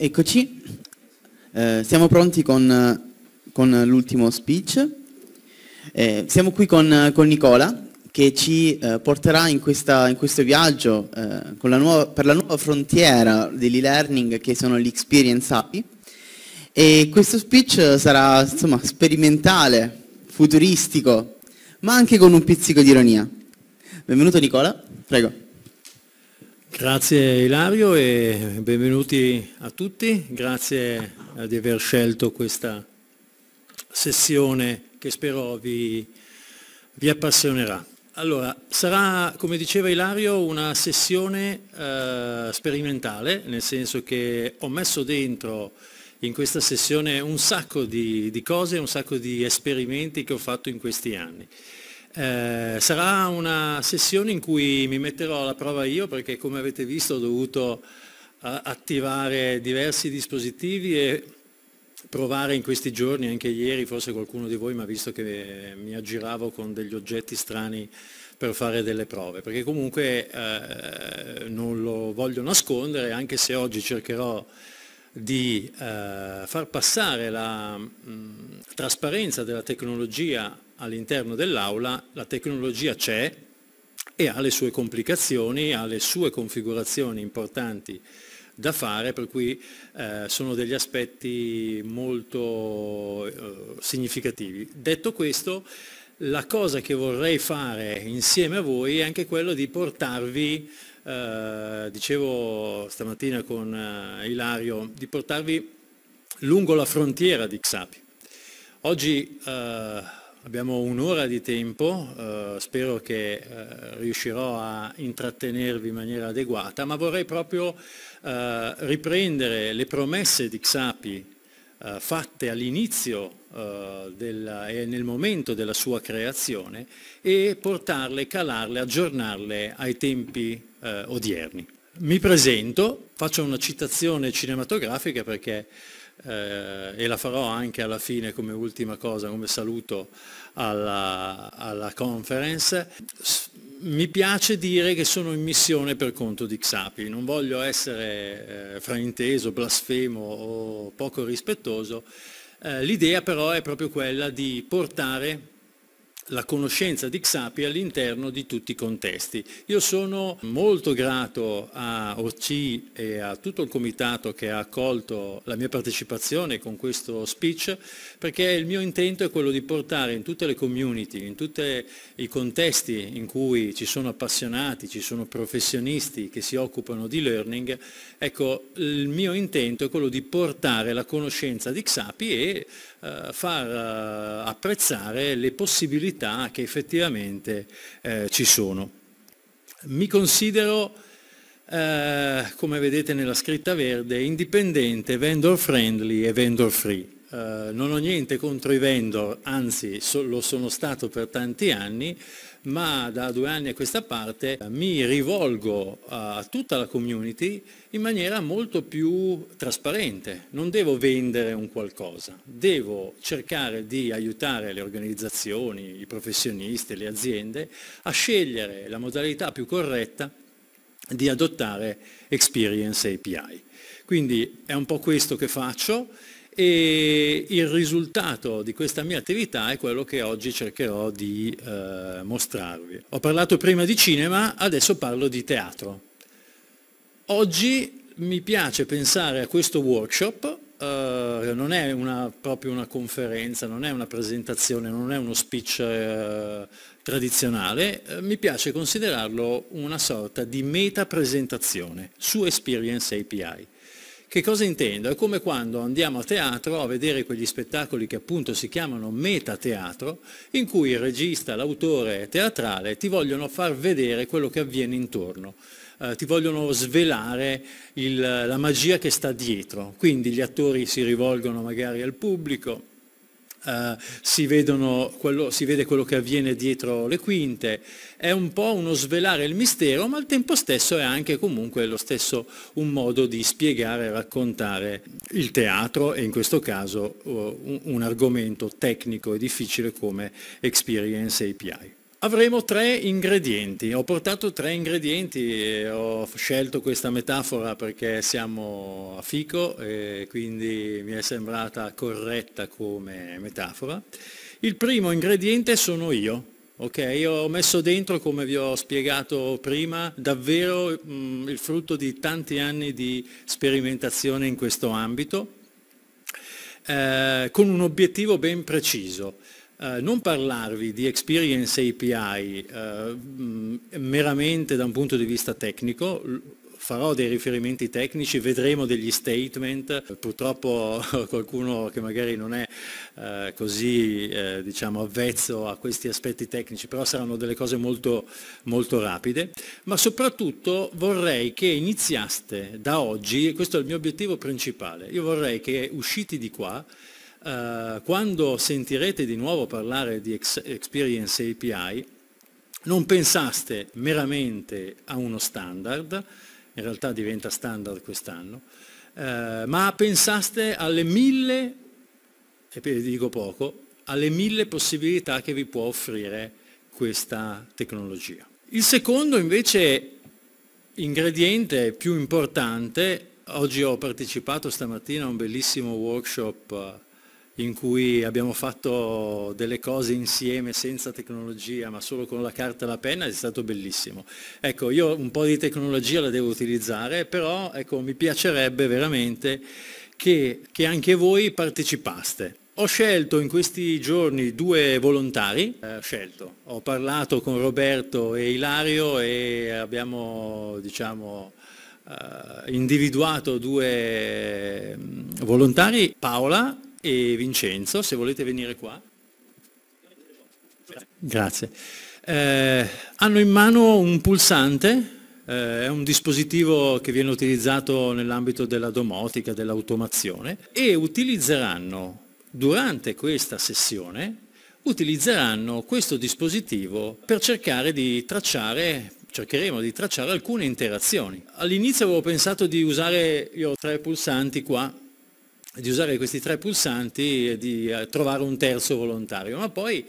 Eccoci, eh, siamo pronti con, con l'ultimo speech. Eh, siamo qui con, con, Nicola che ci eh, porterà in, questa, in, questo viaggio eh, la nuova, per la nuova frontiera dell'e-learning che sono gli experience API. E questo speech sarà insomma, sperimentale, futuristico, ma anche con un pizzico di ironia. Benvenuto Nicola, prego. Grazie Ilario e benvenuti a tutti, grazie eh, di aver scelto questa sessione che spero vi, vi appassionerà. Allora, sarà, come diceva Ilario, una sessione eh, sperimentale, nel senso che ho messo dentro in questa sessione un sacco di, di cose, un sacco di esperimenti che ho fatto in questi anni. Eh, sarà una sessione in cui mi metterò alla prova io perché come avete visto ho dovuto eh, attivare diversi dispositivi e provare in questi giorni, anche ieri forse qualcuno di voi mi ha visto che mi aggiravo con degli oggetti strani per fare delle prove, perché comunque eh, non lo voglio nascondere, anche se oggi cercherò di eh, far passare la mh, mm, trasparenza della tecnologia all'interno dell'aula la tecnologia c'è e ha le sue complicazioni, ha le sue configurazioni importanti da fare, per cui eh, sono degli aspetti molto eh, significativi. Detto questo, la cosa che vorrei fare insieme a voi è anche quello di portarvi, eh, dicevo stamattina con eh, Ilario, di portarvi lungo la frontiera di Xapi. Oggi eh, Abbiamo un'ora di tempo, eh, spero che eh, riuscirò a intrattenervi in maniera adeguata, ma vorrei proprio eh, riprendere le promesse di Xapi eh, fatte all'inizio eh, della, e eh, nel momento della sua creazione e portarle, calarle, aggiornarle ai tempi odierni. Mi presento, faccio una citazione cinematografica perché eh, e la farò anche alla fine come ultima cosa, come saluto alla, alla conference. Mi piace dire che sono in missione per conto di Xapi, non voglio essere eh, frainteso, blasfemo o poco rispettoso, eh, l'idea però è proprio quella di portare la conoscenza di Xapi all'interno di tutti i contesti. Io sono molto grato a Orci e a tutto il comitato che ha accolto la mia partecipazione con questo speech perché il mio intento è quello di portare in tutte le community, in tutti i contesti in cui ci sono appassionati, ci sono professionisti che si occupano di learning, ecco il mio intento è quello di portare la conoscenza di Xapi e eh, far eh, apprezzare le possibilità criticità che effettivamente eh, ci sono. Mi considero, eh, come vedete nella scritta verde, indipendente, vendor friendly e vendor free. Eh, non ho niente contro i vendor, anzi so, lo sono stato per tanti anni, ma da due anni a questa parte mi rivolgo a tutta la community in maniera molto più trasparente. Non devo vendere un qualcosa, devo cercare di aiutare le organizzazioni, i professionisti, le aziende a scegliere la modalità più corretta di adottare Experience API. Quindi è un po' questo che faccio e il risultato di questa mia attività è quello che oggi cercherò di eh, mostrarvi. Ho parlato prima di cinema, adesso parlo di teatro. Oggi mi piace pensare a questo workshop, eh, non è una, proprio una conferenza, non è una presentazione, non è uno speech eh, tradizionale, eh, mi piace considerarlo una sorta di meta presentazione su Experience API. Che cosa intendo? È come quando andiamo a teatro a vedere quegli spettacoli che appunto si chiamano metateatro, in cui il regista, l'autore teatrale ti vogliono far vedere quello che avviene intorno. Eh, ti vogliono svelare il, la magia che sta dietro, quindi gli attori si rivolgono magari al pubblico, Uh, si, quello, si, vede quello che avviene dietro le quinte, è un po' uno svelare il mistero, ma al tempo stesso è anche comunque lo stesso un modo di spiegare e raccontare il teatro e in questo caso uh, un, un argomento tecnico e difficile come Experience API. Avremo tre ingredienti, ho portato tre ingredienti, ho scelto questa metafora perché siamo a Fico e quindi mi è sembrata corretta come metafora. Il primo ingrediente sono io, ok? Io ho messo dentro, come vi ho spiegato prima, davvero mh, mm, il frutto di tanti anni di sperimentazione in questo ambito, eh, con un obiettivo ben preciso eh, non parlarvi di Experience API eh, mm, meramente da un punto di vista tecnico, farò dei riferimenti tecnici, vedremo degli statement, purtroppo qualcuno che magari non è eh, così eh, diciamo, avvezzo a questi aspetti tecnici, però saranno delle cose molto, molto rapide, ma soprattutto vorrei che iniziaste da oggi, questo è il mio obiettivo principale, io vorrei che usciti di qua eh, quando sentirete di nuovo parlare di Experience API, non pensaste meramente a uno standard, in realtà diventa standard quest'anno, eh, ma pensaste alle mille, e vi dico poco, alle mille possibilità che vi può offrire questa tecnologia. Il secondo invece ingrediente più importante, oggi ho partecipato stamattina a un bellissimo workshop eh, in cui abbiamo fatto delle cose insieme senza tecnologia ma solo con la carta e la penna è stato bellissimo. Ecco, io un po' di tecnologia la devo utilizzare, però ecco, mi piacerebbe veramente che, che anche voi partecipaste. Ho scelto in questi giorni due volontari, eh, scelto. ho parlato con Roberto e Ilario e abbiamo diciamo, eh, individuato due mm, volontari, Paola e Vincenzo, se volete venire qua. Grazie. Eh, hanno in mano un pulsante, eh, è un dispositivo che viene utilizzato nell'ambito della domotica, dell'automazione e utilizzeranno durante questa sessione utilizzeranno questo dispositivo per cercare di tracciare cercheremo di tracciare alcune interazioni. All'inizio avevo pensato di usare, io ho tre pulsanti qua, di usare questi tre pulsanti e di eh, trovare un terzo volontario, ma poi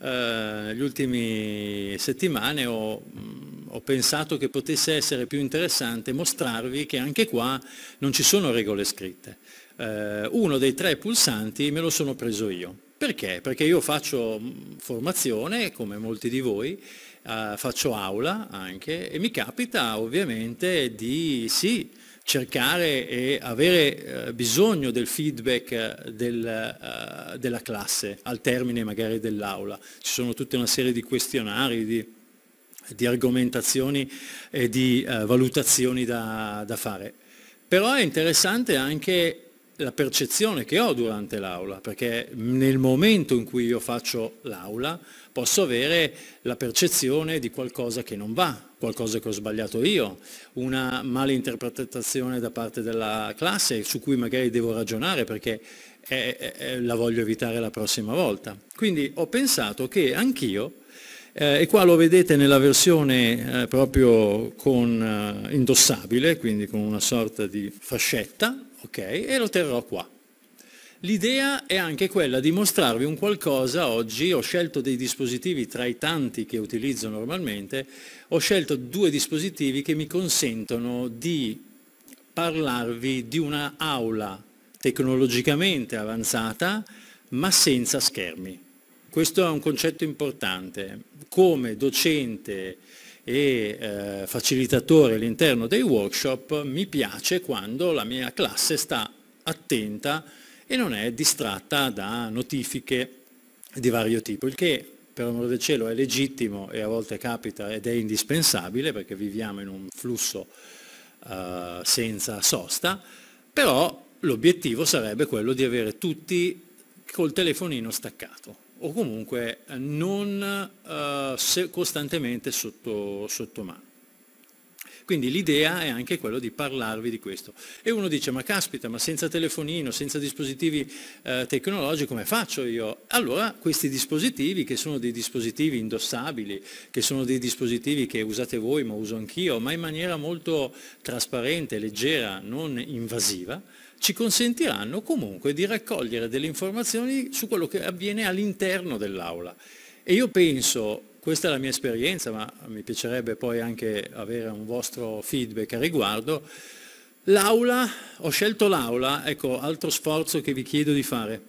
eh, ultimi settimane ho, mm, ho, pensato che potesse essere più interessante mostrarvi che anche qua non ci sono regole scritte. Eh, uno dei tre pulsanti me lo sono preso io. Perché? Perché io faccio mm, formazione, come molti di voi, eh, faccio aula anche e mi capita ovviamente di sì, cercare e avere eh, bisogno del feedback eh, del, eh, della classe al termine magari dell'aula. Ci sono tutta una serie di questionari, di, di argomentazioni e di valutazioni da, da fare. Però è interessante anche la percezione che ho durante l'aula, perché nel momento in cui io faccio l'aula posso avere la percezione di qualcosa che non va, qualcosa che ho sbagliato io, una malinterpretazione da parte della classe su cui magari devo ragionare perché è, è, è, la voglio evitare la prossima volta. Quindi ho pensato che anch'io, eh, e qua lo vedete nella versione eh, proprio con, eh, indossabile, quindi con una sorta di fascetta, ok, e lo terrò qua. L'idea è anche quella di mostrarvi un qualcosa oggi, ho scelto dei dispositivi tra i tanti che utilizzo normalmente, ho scelto due dispositivi che mi consentono di parlarvi di una aula tecnologicamente avanzata ma senza schermi. Questo è un concetto importante. Come docente e eh, facilitatore all'interno dei workshop mi piace quando la mia classe sta attenta e non è distratta da notifiche di vario tipo, il che per amore del cielo è legittimo e a volte capita ed è indispensabile perché viviamo in un flusso uh, senza sosta, però l'obiettivo sarebbe quello di avere tutti col telefonino staccato o comunque non uh, costantemente sotto, sotto mano. Quindi l'idea è anche quella di parlarvi di questo. E uno dice, ma caspita, ma senza telefonino, senza dispositivi eh, tecnologici, come faccio io? Allora questi dispositivi, che sono dei dispositivi indossabili, che sono dei dispositivi che usate voi, ma uso anch'io, ma in maniera molto trasparente, leggera, non invasiva, ci consentiranno comunque di raccogliere delle informazioni su quello che avviene all'interno dell'aula. E io penso questa è la mia esperienza, ma mi piacerebbe poi anche avere un vostro feedback a riguardo. L'aula, ho scelto l'aula, ecco, altro sforzo che vi chiedo di fare.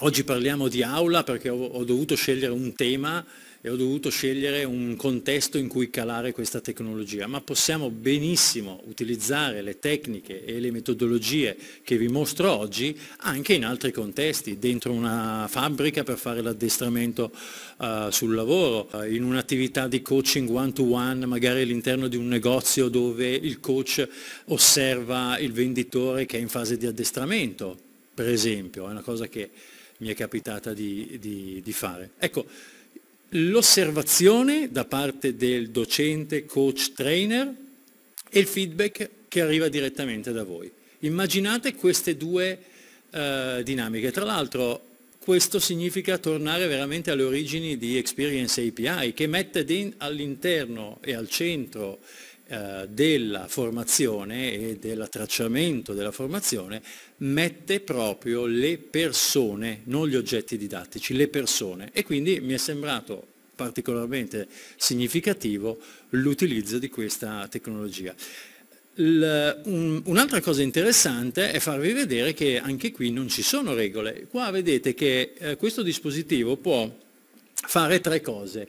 Oggi parliamo di aula perché ho, ho dovuto scegliere un tema e ho dovuto scegliere un contesto in cui calare questa tecnologia, ma possiamo benissimo utilizzare le tecniche e le metodologie che vi mostro oggi anche in altri contesti, dentro una fabbrica per fare l'addestramento uh, sul lavoro, uh, in un'attività di coaching one-to-one, magari all'interno di un negozio dove il coach osserva il venditore che è in fase di addestramento, per esempio, è una cosa che mi è capitata di, di, di fare. Ecco, l'osservazione da parte del docente, coach, trainer e il feedback che arriva direttamente da voi. Immaginate queste due eh, dinamiche. Tra l'altro questo significa tornare veramente alle origini di Experience API che mette all'interno e al centro eh, della formazione e del tracciamento della formazione mette proprio le persone, non gli oggetti didattici, le persone. E quindi mi è sembrato particolarmente significativo l'utilizzo di questa tecnologia. Un'altra cosa interessante è farvi vedere che anche qui non ci sono regole. Qua vedete che eh, questo dispositivo può fare tre cose.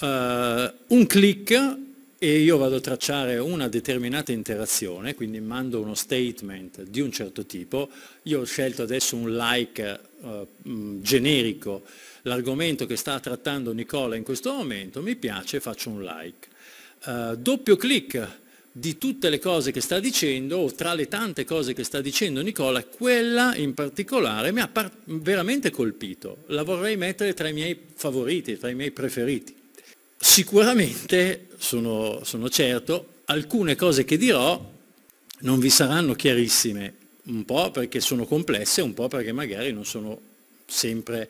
Uh, un clic e io vado a tracciare una determinata interazione, quindi mando uno statement di un certo tipo, io ho scelto adesso un like eh, mm, generico, l'argomento che sta trattando Nicola in questo momento, mi piace, faccio un like. Eh, doppio clic di tutte le cose che sta dicendo, o tra le tante cose che sta dicendo Nicola, quella in particolare mi ha veramente colpito, la vorrei mettere tra i miei favoriti, tra i miei preferiti. Sicuramente, sono, sono certo, alcune cose che dirò non vi saranno chiarissime, un po' perché sono complesse, un po' perché magari non sono sempre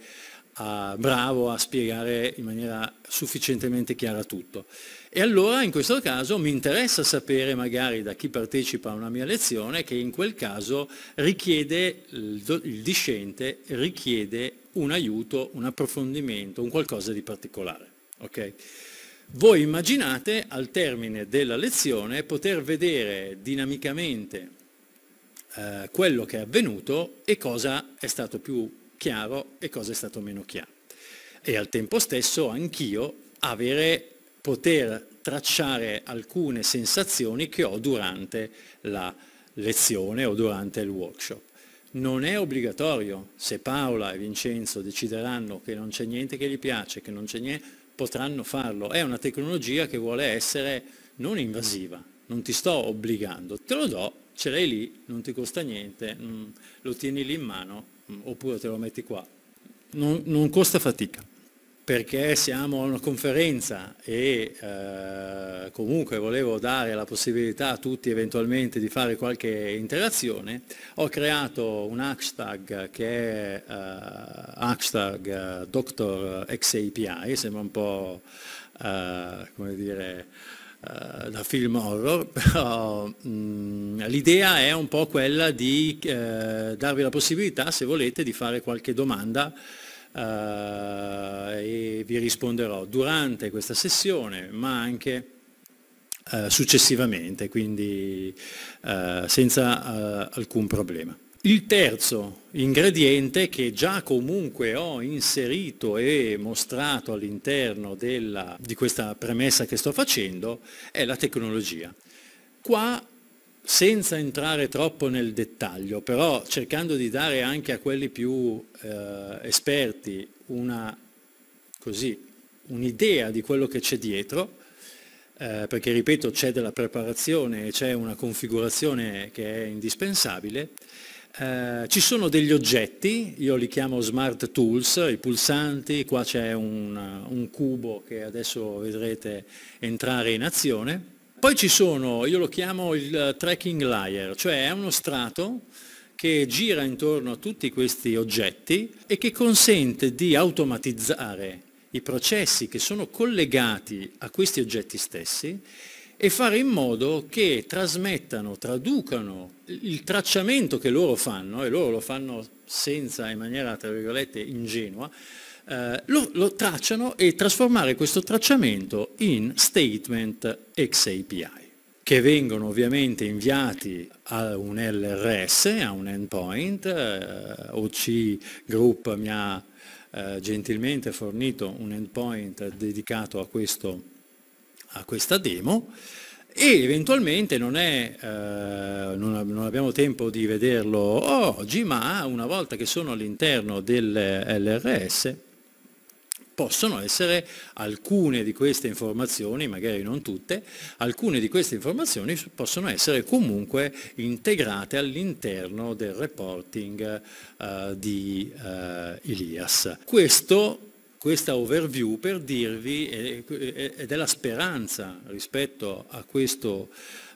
a, ah, bravo a spiegare in maniera sufficientemente chiara tutto. E allora in questo caso mi interessa sapere magari da chi partecipa a una mia lezione che in quel caso richiede, il, il discente richiede un aiuto, un approfondimento, un qualcosa di particolare. Okay. Voi immaginate al termine della lezione poter vedere dinamicamente eh, quello che è avvenuto e cosa è stato più chiaro e cosa è stato meno chiaro. E al tempo stesso anch'io avere, poter tracciare alcune sensazioni che ho durante la lezione o durante il workshop. Non è obbligatorio, se Paola e Vincenzo decideranno che non c'è niente che gli piace, che non c'è niente potranno farlo. È una tecnologia che vuole essere non invasiva, non ti sto obbligando, te lo do, ce l'hai lì, non ti costa niente, mm, lo tieni lì in mano mm, oppure te lo metti qua. non, non costa fatica perché siamo a una conferenza e eh, comunque volevo dare la possibilità a tutti eventualmente di fare qualche interazione, ho creato un hashtag che è eh, hashtag eh, Dr. XAPI, sembra un po' eh, come dire eh, da film horror, però mh, mm, l'idea è un po' quella di eh, darvi la possibilità, se volete, di fare qualche domanda eh, e vi risponderò durante questa sessione, ma anche eh, successivamente, quindi eh, senza alcun problema. Il terzo ingrediente che già comunque ho inserito e mostrato all'interno della, di questa premessa che sto facendo è la tecnologia. Qua senza entrare troppo nel dettaglio, però cercando di dare anche a quelli più eh, esperti un'idea di quello che c'è dietro, eh, perché ripeto c'è della preparazione e c'è una configurazione che è indispensabile, eh, ci sono degli oggetti, io li chiamo smart tools, i pulsanti, qua c'è un, un cubo che adesso vedrete entrare in azione, poi ci sono, io lo chiamo il eh, tracking layer, cioè è uno strato che gira intorno a tutti questi oggetti e che consente di automatizzare i processi che sono collegati a questi oggetti stessi e fare in modo che trasmettano, traducano il tracciamento che loro fanno, e loro lo fanno senza, in maniera tra virgolette ingenua, eh, lo, lo tracciano e trasformare questo tracciamento in statement XAPI che vengono ovviamente inviati a un LRS, a un endpoint, eh, OC Group mi ha eh, gentilmente fornito un endpoint dedicato a, questo, a questa demo e eventualmente non, è, eh, non, non, abbiamo tempo di vederlo oggi, ma una volta che sono all'interno dell'LRS possono essere alcune di queste informazioni, magari non tutte, alcune di queste informazioni possono essere comunque integrate all'interno del reporting uh, di uh, eh, Elias. Questo questa overview per dirvi, ed è la speranza rispetto a questo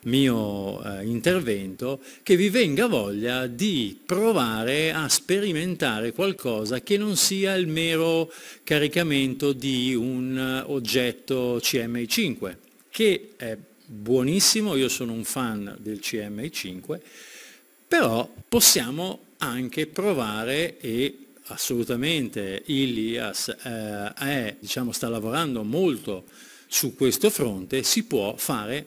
mio eh, intervento, che vi venga voglia di provare a sperimentare qualcosa che non sia il mero caricamento di un oggetto CMI5, che è buonissimo, io sono un fan del CMI5, però possiamo anche provare e assolutamente Ilias eh, è, diciamo, sta lavorando molto su questo fronte, si può fare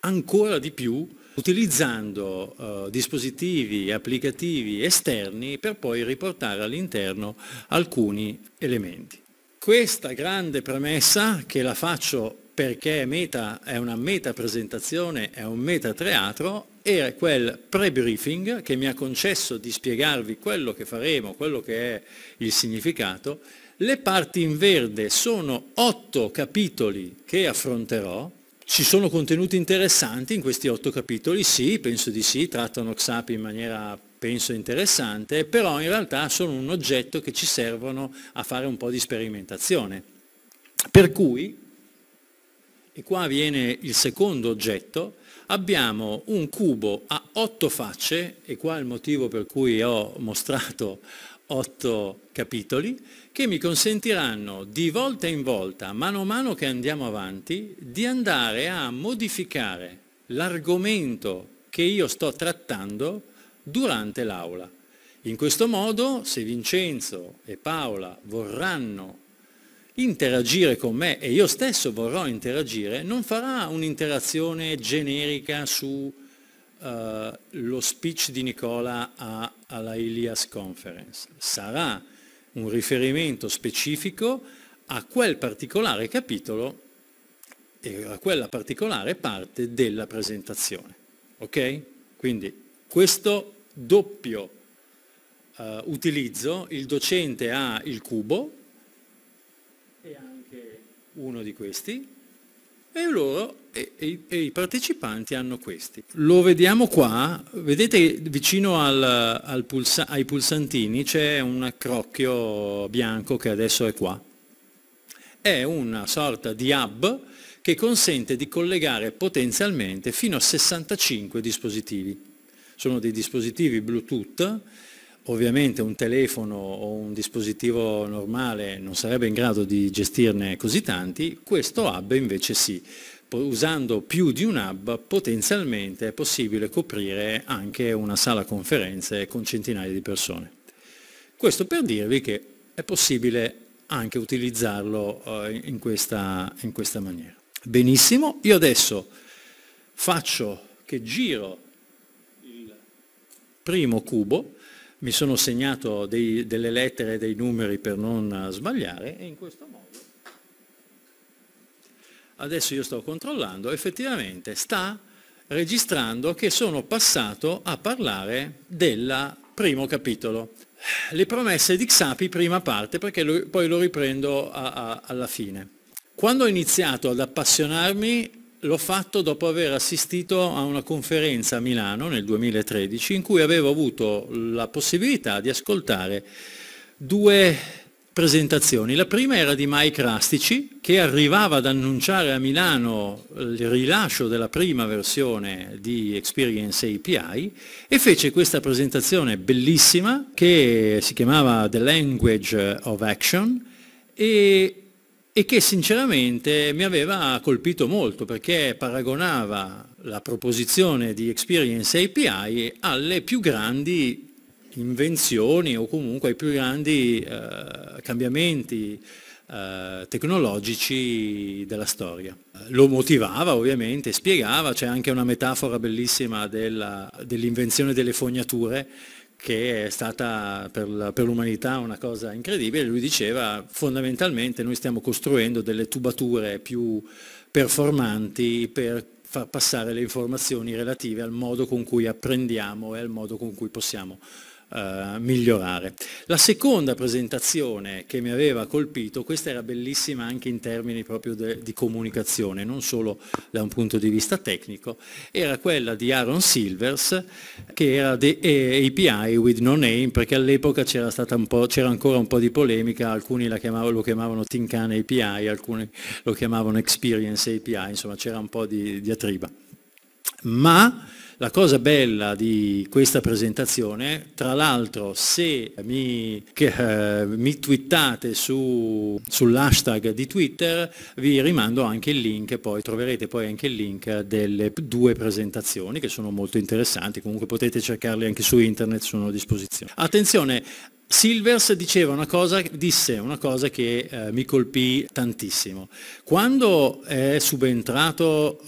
ancora di più utilizzando eh, dispositivi applicativi esterni per poi riportare all'interno alcuni elementi. Questa grande premessa che la faccio perché Meta è una meta presentazione, è un meta teatro, era quel pre-briefing che mi ha concesso di spiegarvi quello che faremo, quello che è il significato. Le parti in verde sono otto capitoli che affronterò, ci sono contenuti interessanti in questi otto capitoli? Sì, penso di sì, trattano XAP in maniera, penso, interessante, però in realtà sono un oggetto che ci servono a fare un po' di sperimentazione. Per cui e qua viene il secondo oggetto, abbiamo un cubo a otto facce, e qua è il motivo per cui ho mostrato otto capitoli, che mi consentiranno di volta in volta, mano a mano che andiamo avanti, di andare a modificare l'argomento che io sto trattando durante l'aula. In questo modo, se Vincenzo e Paola vorranno interagire con me e io stesso vorrò interagire, non farà un'interazione generica su Uh, lo speech di Nicola a, alla Ilias Conference. Sarà un riferimento specifico a quel particolare capitolo e a quella particolare parte della presentazione. Ok? Quindi questo doppio uh, utilizzo, il docente ha il cubo uno di questi e loro e, e, e i partecipanti hanno questi. Lo vediamo qua, vedete vicino al, al pulsa, ai pulsantini c'è un crocchio bianco che adesso è qua. È una sorta di hub che consente di collegare potenzialmente fino a 65 dispositivi. Sono dei dispositivi Bluetooth Ovviamente un telefono o un dispositivo normale non sarebbe in grado di gestirne così tanti, questo hub invece sì. Usando più di un hub potenzialmente è possibile coprire anche una sala conferenze con centinaia di persone. Questo per dirvi che è possibile anche utilizzarlo eh, in questa, in questa maniera. Benissimo, io adesso faccio che giro il primo cubo mi sono segnato dei, delle lettere e dei numeri per non sbagliare e in questo modo adesso io sto controllando, effettivamente sta registrando che sono passato a parlare del primo capitolo. Le promesse di Xapi, prima parte, perché lo, poi lo riprendo a, a, alla fine. Quando ho iniziato ad appassionarmi l'ho fatto dopo aver assistito a una conferenza a Milano nel 2013 in cui avevo avuto la possibilità di ascoltare due presentazioni. La prima era di Mike Rastici che arrivava ad annunciare a Milano il rilascio della prima versione di Experience API e fece questa presentazione bellissima che si chiamava The Language of Action e e che sinceramente mi aveva colpito molto perché paragonava la proposizione di Experience API alle più grandi invenzioni o comunque ai più grandi eh, cambiamenti eh, tecnologici della storia. Lo motivava ovviamente, spiegava, c'è anche una metafora bellissima dell'invenzione delle fognature che è stata per, per l'umanità una cosa incredibile. Lui diceva fondamentalmente noi stiamo costruendo delle tubature più performanti per far passare le informazioni relative al modo con cui apprendiamo e al modo con cui possiamo eh, migliorare. La seconda presentazione che mi aveva colpito, questa era bellissima anche in termini proprio de, di comunicazione, non solo da un punto di vista tecnico, era quella di Aaron Silvers che era The eh, API with no name, perché all'epoca c'era, stata un po', c'era ancora un po' di polemica, alcuni la chiamavano, lo chiamavano Tinkan API, alcuni lo chiamavano Experience API, insomma c'era un po' di diatriba. Ma la cosa bella di questa presentazione, tra l'altro se mi, che, eh, mi twittate su, sull'hashtag di Twitter, vi rimando anche il link, poi troverete poi anche il link delle due presentazioni che sono molto interessanti, comunque potete cercarle anche su internet, sono a disposizione. Attenzione, Silvers diceva una cosa, disse una cosa che eh, mi colpì tantissimo. Quando è, eh,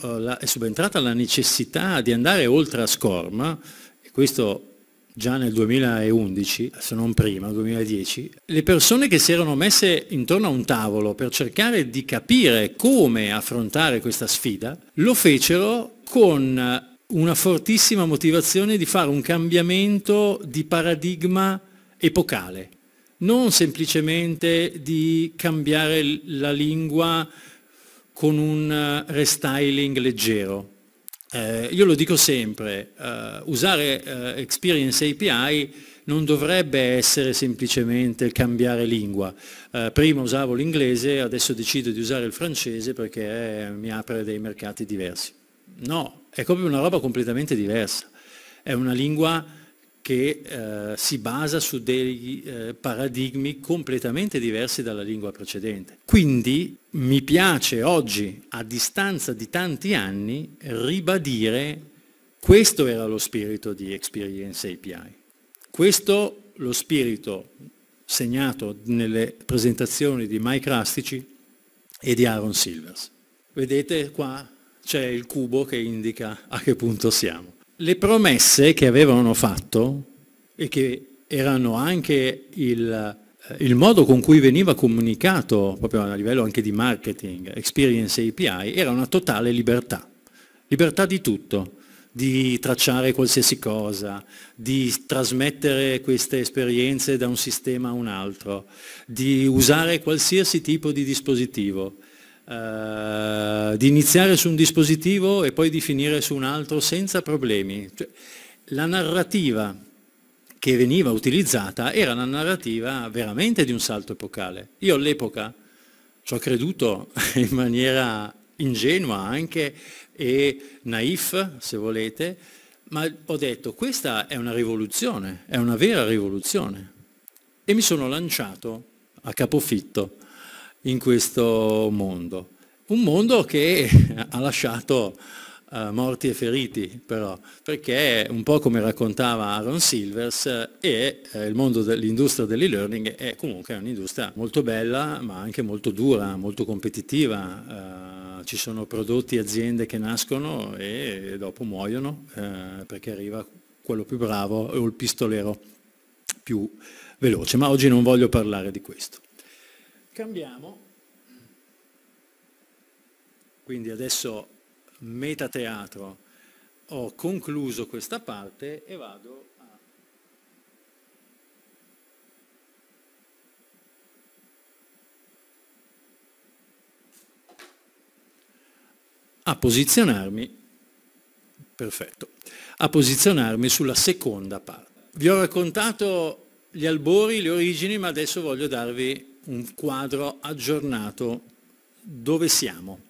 la, è subentrata la necessità di andare oltre a Scorma, e questo già nel 2011, se non prima, 2010, le persone che si erano messe intorno a un tavolo per cercare di capire come affrontare questa sfida, lo fecero con una fortissima motivazione di fare un cambiamento di paradigma epocale, non semplicemente di cambiare la lingua con un eh, restyling leggero. Eh, io lo dico sempre, eh, usare eh, Experience API non dovrebbe essere semplicemente cambiare lingua. Eh, prima usavo l'inglese, adesso decido di usare il francese perché eh, mi apre dei mercati diversi. No, è proprio una roba completamente diversa. È una lingua che eh, si basa su dei eh, paradigmi completamente diversi dalla lingua precedente. Quindi mi piace oggi, a distanza di tanti anni, ribadire questo era lo spirito di Experience API. Questo lo spirito segnato nelle presentazioni di Mike Rastici e di Aaron Silvers. Vedete qua c'è il cubo che indica a che punto siamo le promesse che avevano fatto e che erano anche il, eh, il modo con cui veniva comunicato, proprio a livello anche di marketing, Experience API, era una totale libertà. Libertà di tutto, di tracciare qualsiasi cosa, di trasmettere queste esperienze da un sistema a un altro, di usare qualsiasi tipo di dispositivo. Eh, di iniziare su un dispositivo e poi di finire su un altro senza problemi. Cioè, la narrativa che veniva utilizzata era una narrativa veramente di un salto epocale. Io all'epoca ci ho creduto in maniera ingenua anche e naif, se volete, ma ho detto questa è una rivoluzione, è una vera rivoluzione. E mi sono lanciato a capofitto in questo mondo. Un mondo che ha lasciato uh, morti e feriti però, perché un po' come raccontava Aaron Silvers, è, eh, il mondo dell'industria dell'e-learning è comunque un'industria molto bella ma anche molto dura, molto competitiva. Uh, ci sono prodotti aziende che nascono e dopo muoiono eh, perché arriva quello più bravo o il pistolero più veloce, ma oggi non voglio parlare di questo. Cambiamo. Quindi adesso metateatro. Ho concluso questa parte e vado a... a posizionarmi, perfetto, a posizionarmi sulla seconda parte. Vi ho raccontato gli albori, le origini, ma adesso voglio darvi un quadro aggiornato dove siamo.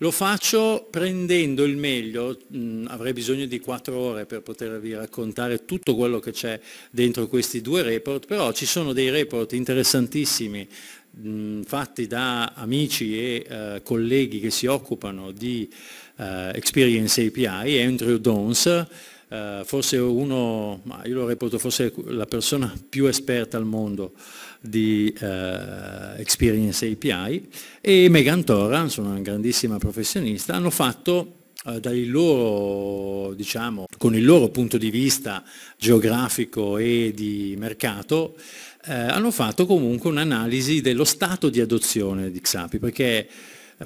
Lo faccio prendendo il meglio, mh, mm, avrei bisogno di quattro ore per potervi raccontare tutto quello che c'è dentro questi due report, però ci sono dei report interessantissimi mh, mm, fatti da amici e eh, colleghi che si occupano di eh, Experience API, Andrew Dons, eh, forse uno, ma io lo reputo forse la persona più esperta al mondo di eh, Experience API e Megan Torrance, una grandissima professionista, hanno fatto eh, loro, diciamo, con il loro punto di vista geografico e di mercato, eh, hanno fatto comunque un'analisi dello stato di adozione di XAPI, perché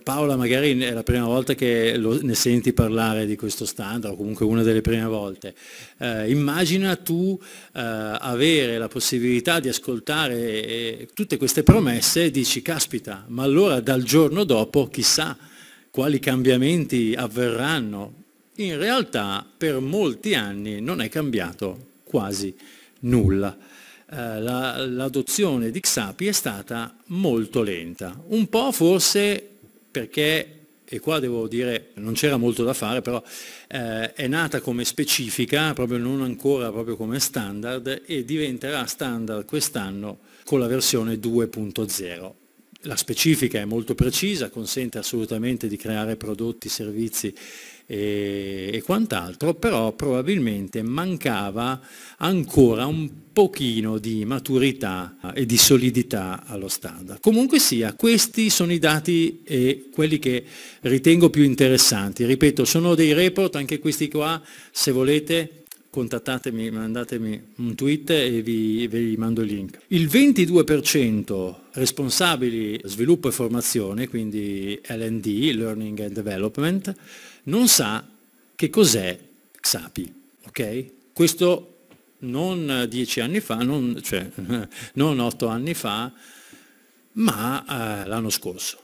Paola, magari è la prima volta che lo, ne senti parlare di questo standard, o comunque una delle prime volte. Eh, immagina tu eh, avere la possibilità di ascoltare eh, tutte queste promesse e dici, caspita, ma allora dal giorno dopo chissà quali cambiamenti avverranno. In realtà per molti anni non è cambiato quasi nulla. Eh, la, l'adozione di Xapi è stata molto lenta, un po' forse perché e qua devo dire non c'era molto da fare, però eh, è nata come specifica, proprio non ancora proprio come standard e diventerà standard quest'anno con la versione 2.0. La specifica è molto precisa, consente assolutamente di creare prodotti, servizi e, e quant'altro, però probabilmente mancava ancora un pochino di maturità e di solidità allo standard. Comunque sia, questi sono i dati e quelli che ritengo più interessanti. Ripeto, sono dei report, anche questi qua, se volete contattatemi, mandatemi un tweet e vi, vi, mando il link. Il 22% responsabili sviluppo e formazione, quindi LD, Learning and Development, non sa che cos'è Xapi, ok? Questo non dieci anni fa, non, cioè, non otto anni fa, ma eh, l'anno scorso.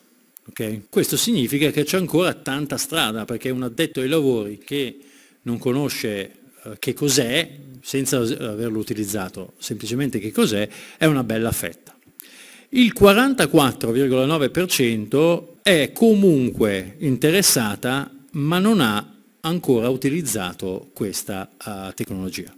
Okay? Questo significa che c'è ancora tanta strada, perché un addetto ai lavori che non conosce eh, che cos'è, senza averlo utilizzato, semplicemente che cos'è, è una bella fetta. Il 44,9% è comunque interessata ma non ha ancora utilizzato questa uh, tecnologia.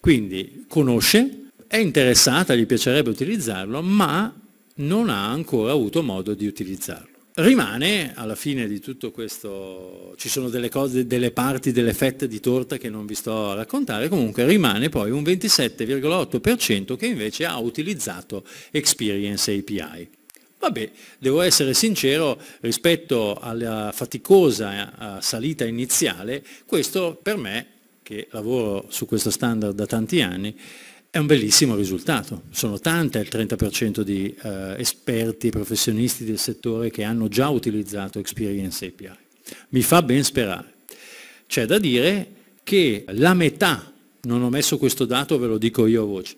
Quindi conosce, è interessata, gli piacerebbe utilizzarlo, ma non ha ancora avuto modo di utilizzarlo. Rimane alla fine di tutto questo, ci sono delle cose, delle parti, delle fette di torta che non vi sto a raccontare, comunque rimane poi un 27,8% che invece ha utilizzato Experience API. Vabbè, devo essere sincero, rispetto alla faticosa eh, salita iniziale, questo per me, che lavoro su questo standard da tanti anni, è un bellissimo risultato. Sono tante il 30% di eh, esperti e professionisti del settore che hanno già utilizzato Experience API. Mi fa ben sperare. C'è da dire che la metà, non ho messo questo dato, ve lo dico io a voce,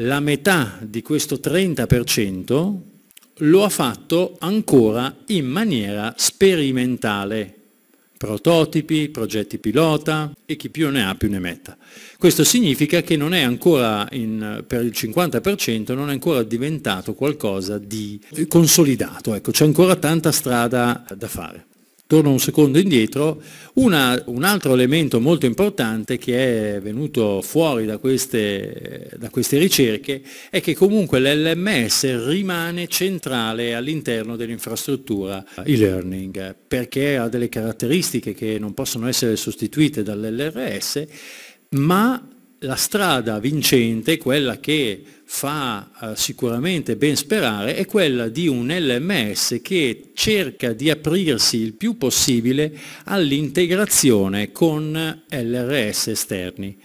la metà di questo 30% lo ha fatto ancora in maniera sperimentale. Prototipi, progetti pilota e chi più ne ha più ne metta. Questo significa che non è ancora, in, per il 50%, non è ancora diventato qualcosa di consolidato, ecco, c'è ancora tanta strada da fare. Torno un secondo indietro, Una, un altro elemento molto importante che è venuto fuori da queste, da queste ricerche è che comunque l'LMS rimane centrale all'interno dell'infrastruttura e-learning perché ha delle caratteristiche che non possono essere sostituite dall'LRS ma la strada vincente, quella che fa eh, sicuramente ben sperare è quella di un LMS che cerca di aprirsi il più possibile all'integrazione con LRS esterni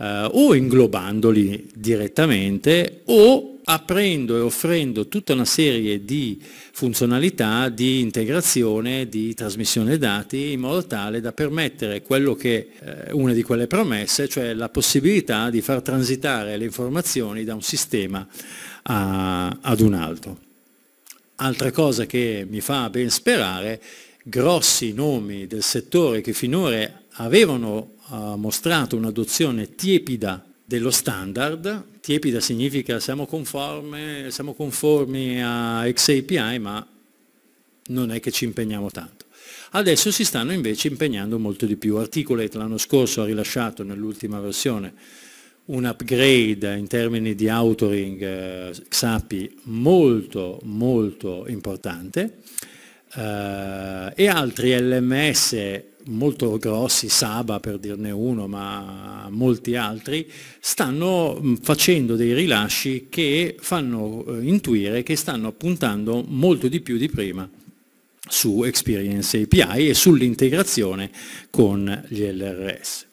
eh, o inglobandoli direttamente o aprendo e offrendo tutta una serie di funzionalità di integrazione, di trasmissione dati, in modo tale da permettere quello che eh, una di quelle promesse, cioè la possibilità di far transitare le informazioni da un sistema a, ad un altro. Altra cosa che mi fa ben sperare, grossi nomi del settore che finora avevano eh, mostrato un'adozione tiepida dello standard, tiepida significa siamo, conforme, siamo conformi a XAPI ma non è che ci impegniamo tanto. Adesso si stanno invece impegnando molto di più. Articulate l'anno scorso ha rilasciato nell'ultima versione un upgrade in termini di authoring eh, XAPI molto molto importante eh, e altri LMS molto grossi, Saba per dirne uno, ma molti altri, stanno mm, facendo dei rilasci che fanno eh, intuire che stanno puntando molto di più di prima su Experience API e sull'integrazione con gli LRS.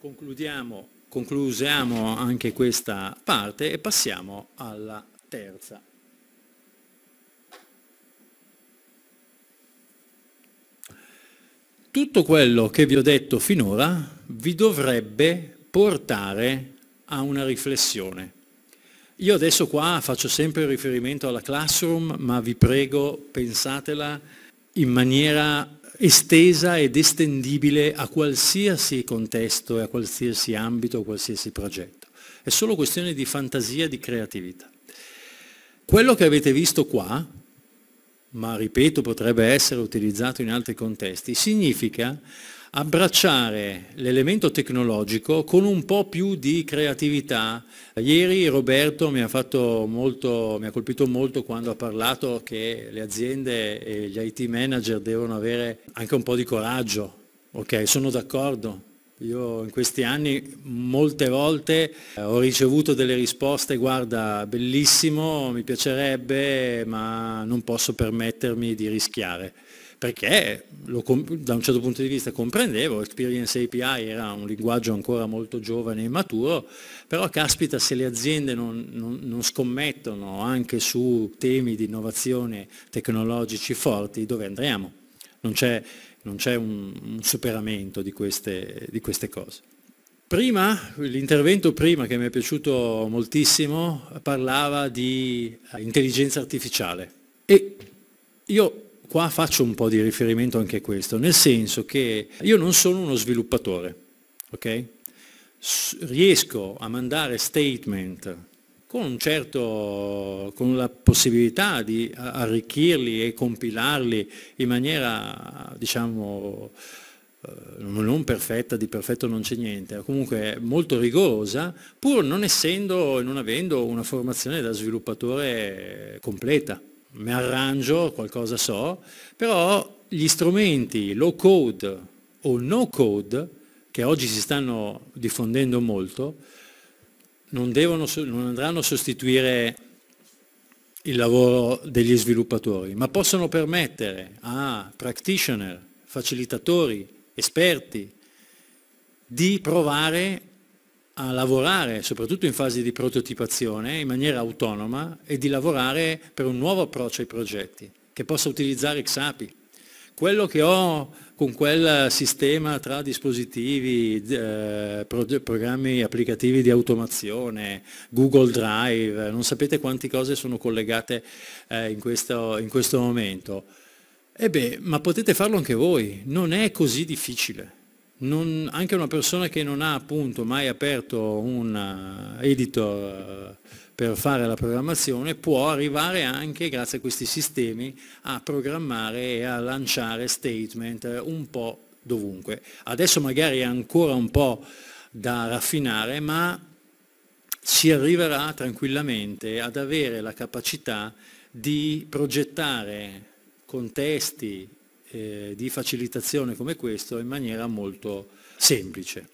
Concludiamo, conclusiamo anche questa parte e passiamo alla terza tutto quello che vi ho detto finora vi dovrebbe portare a una riflessione. Io adesso qua faccio sempre riferimento alla classroom, ma vi prego pensatela in maniera estesa ed estendibile a qualsiasi contesto e a qualsiasi ambito, a qualsiasi progetto. È solo questione di fantasia, e di creatività. Quello che avete visto qua ma ripeto potrebbe essere utilizzato in altri contesti, significa abbracciare l'elemento tecnologico con un po' più di creatività. Ieri Roberto mi ha, molto, mi ha, colpito molto quando ha parlato che le aziende e gli IT manager devono avere anche un po' di coraggio. Ok, sono d'accordo, io in questi anni molte volte eh, ho ricevuto delle risposte, guarda, bellissimo, mi piacerebbe, ma non posso permettermi di rischiare perché lo, da un certo punto di vista comprendevo, Experience API era un linguaggio ancora molto giovane e maturo, però caspita se le aziende non, non, non scommettono anche su temi di innovazione tecnologici forti, dove andremo? Non c'è non c'è un, un superamento di queste, di queste cose. Prima, l'intervento prima che mi è piaciuto moltissimo parlava di eh, intelligenza artificiale e io qua faccio un po' di riferimento anche a questo, nel senso che io non sono uno sviluppatore, ok? Riesco a mandare statement con, un certo, con la possibilità di arricchirli e compilarli in maniera, diciamo, eh, non perfetta, di perfetto non c'è niente, comunque molto rigorosa, pur non essendo e non avendo una formazione da sviluppatore completa. Mi arrangio, qualcosa so, però gli strumenti low code o no code, che oggi si stanno diffondendo molto, non, devono, non andranno a sostituire il lavoro degli sviluppatori, ma possono permettere a practitioner, facilitatori, esperti di provare a lavorare, soprattutto in fase di prototipazione, in maniera autonoma e di lavorare per un nuovo approccio ai progetti, che possa utilizzare XAPI. Quello che ho con quel sistema tra dispositivi, eh, programmi applicativi di automazione, Google Drive, non sapete quante cose sono collegate eh, in, questo, in questo momento. E eh beh, ma potete farlo anche voi, non è così difficile. Non, anche una persona che non ha appunto mai aperto un eh, editor per fare la programmazione può arrivare anche, grazie a questi sistemi, a programmare e a lanciare statement un po' dovunque. Adesso magari è ancora un po' da raffinare, ma si arriverà tranquillamente ad avere la capacità di progettare contesti eh, di facilitazione come questo in maniera molto semplice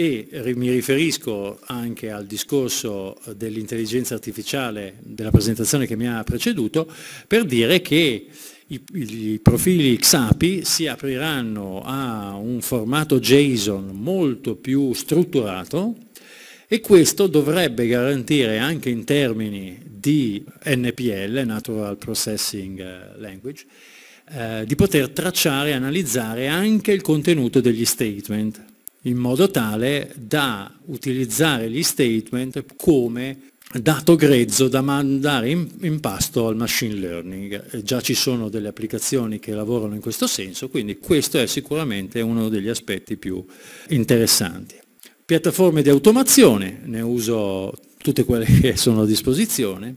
e mi riferisco anche al discorso dell'intelligenza artificiale della presentazione che mi ha preceduto per dire che i, i, profili XAPI si apriranno a un formato JSON molto più strutturato e questo dovrebbe garantire anche in termini di NPL, Natural Processing Language, eh, di poter tracciare e analizzare anche il contenuto degli statement in modo tale da utilizzare gli statement come dato grezzo da mandare in, in, pasto al machine learning. Eh, già ci sono delle applicazioni che lavorano in questo senso, quindi questo è sicuramente uno degli aspetti più interessanti. Piattaforme di automazione, ne uso tutte quelle che sono a disposizione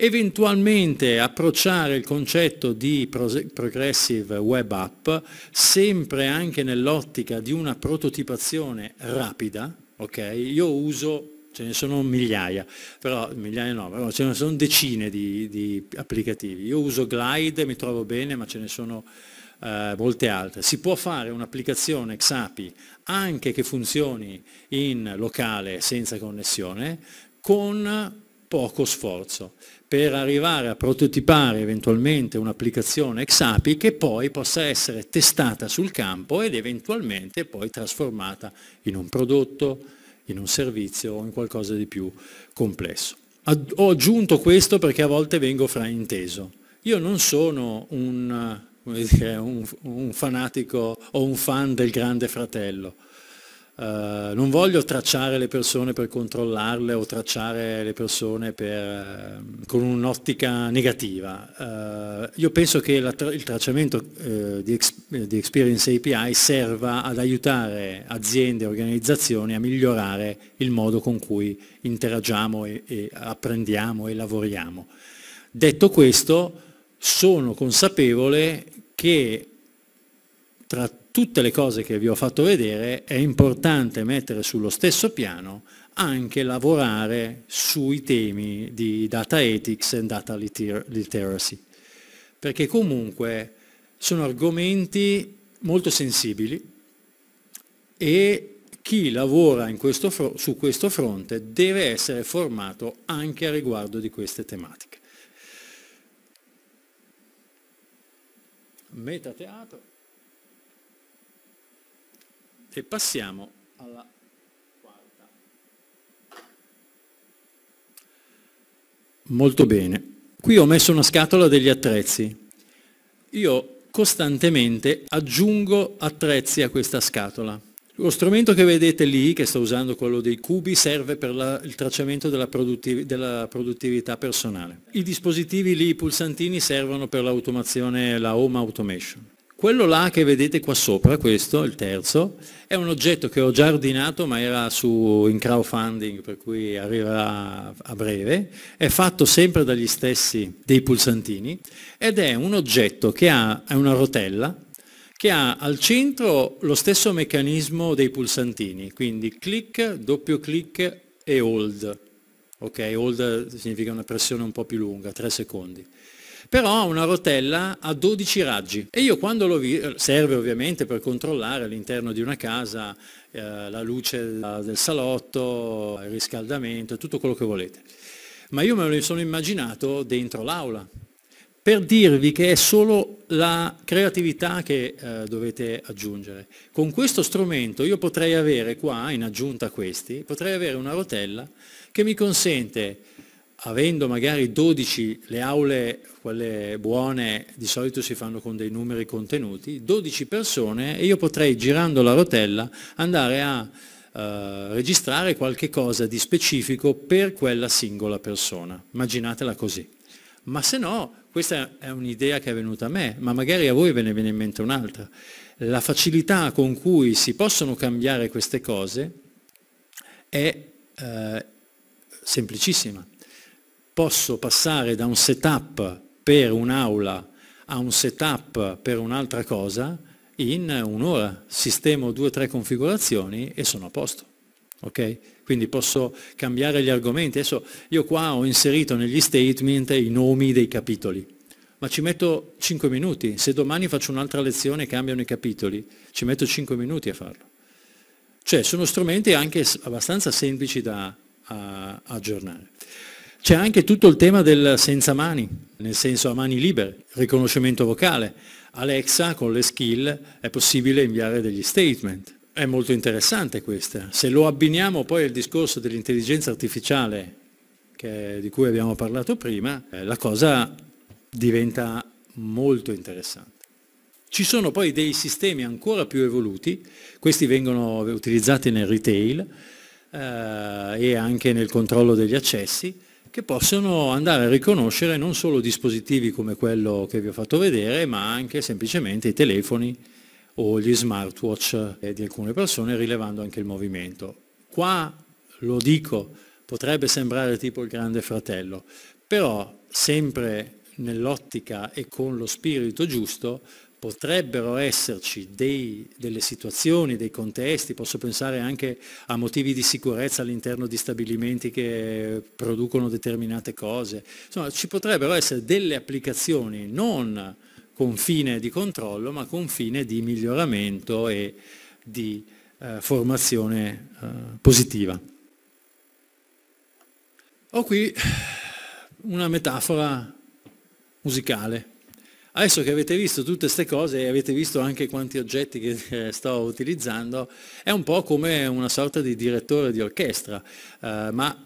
eventualmente approcciare il concetto di progressive web app sempre anche nell'ottica di una prototipazione rapida, ok? io uso ce ne sono migliaia, però migliaia no, però ce ne sono decine di, di, applicativi. Io uso Glide, mi trovo bene, ma ce ne sono eh, molte altre. Si può fare un'applicazione XAPI anche che funzioni in locale senza connessione con poco sforzo per arrivare a prototipare eventualmente un'applicazione ex API che poi possa essere testata sul campo ed eventualmente poi trasformata in un prodotto, in un servizio o in qualcosa di più complesso. Ho aggiunto questo perché a volte vengo frainteso. Io non sono un, un, un fanatico o un fan del grande fratello, eh, non voglio tracciare le persone per controllarle o tracciare le persone per, uh, con un'ottica negativa. Uh, io penso che tra il tracciamento di, exp di, Experience API serva ad aiutare aziende e organizzazioni a migliorare il modo con cui interagiamo e, e apprendiamo e lavoriamo. Detto questo, sono consapevole che tra tutte le cose che vi ho fatto vedere è importante mettere sullo stesso piano anche lavorare sui temi di data ethics e data literacy, perché comunque sono argomenti molto sensibili e chi lavora in questo su questo fronte deve essere formato anche a riguardo di queste tematiche. Metateatro che passiamo alla quarta. Molto bene. Qui ho messo una scatola degli attrezzi. Io costantemente aggiungo attrezzi a questa scatola. Lo strumento che vedete lì, che sto usando quello dei cubi, serve per la, il tracciamento della, produttiv della, produttività personale. I dispositivi lì, i pulsantini, servono per l'automazione, la home automation. Quello là che vedete qua sopra, questo, il terzo, è un oggetto che ho già ordinato ma era su, in crowdfunding per cui arriverà a breve, è fatto sempre dagli stessi dei pulsantini ed è un oggetto che ha è una rotella che ha al centro lo stesso meccanismo dei pulsantini, quindi click, doppio click e hold. Ok, hold significa una pressione un po' più lunga, 3 secondi però ha una rotella a 12 raggi e io quando lo vi, serve ovviamente per controllare all'interno di una casa eh, la luce del salotto, il riscaldamento, tutto quello che volete. Ma io me lo sono immaginato dentro l'aula, per dirvi che è solo la creatività che eh, dovete aggiungere. Con questo strumento io potrei avere qua, in aggiunta a questi, potrei avere una rotella che mi consente avendo magari 12 le aule, quelle buone, di solito si fanno con dei numeri contenuti, 12 persone e io potrei girando la rotella andare a eh, registrare qualche cosa di specifico per quella singola persona. Immaginatela così. Ma se no, questa è un'idea che è venuta a me, ma magari a voi ve ne viene in mente un'altra. La facilità con cui si possono cambiare queste cose è eh, semplicissima posso passare da un setup per un'aula a un setup per un'altra cosa in un'ora. Sistemo due o tre configurazioni e sono a posto. Okay? Quindi posso cambiare gli argomenti. Adesso io qua ho inserito negli statement i nomi dei capitoli, ma ci metto 5 minuti. Se domani faccio un'altra lezione e cambiano i capitoli, ci metto 5 minuti a farlo. Cioè sono strumenti anche abbastanza semplici da aggiornare. C'è anche tutto il tema del senza mani, nel senso a mani libere, riconoscimento vocale. Alexa con le skill è possibile inviare degli statement. È molto interessante questa. Se lo abbiniamo poi al discorso dell'intelligenza artificiale che, di cui abbiamo parlato prima, eh, la cosa diventa molto interessante. Ci sono poi dei sistemi ancora più evoluti, questi vengono utilizzati nel retail eh, e anche nel controllo degli accessi, che possono andare a riconoscere non solo dispositivi come quello che vi ho fatto vedere, ma anche semplicemente i telefoni o gli smartwatch eh, di alcune persone, rilevando anche il movimento. Qua, lo dico, potrebbe sembrare tipo il grande fratello, però sempre nell'ottica e con lo spirito giusto potrebbero esserci dei, delle situazioni, dei contesti, posso pensare anche a motivi di sicurezza all'interno di stabilimenti che producono determinate cose, insomma ci potrebbero essere delle applicazioni non con fine di controllo ma con fine di miglioramento e di eh, formazione eh, positiva. Ho qui una metafora musicale Adesso che avete visto tutte queste cose e avete visto anche quanti oggetti che eh, sto utilizzando, è un po' come una sorta di direttore di orchestra, eh, ma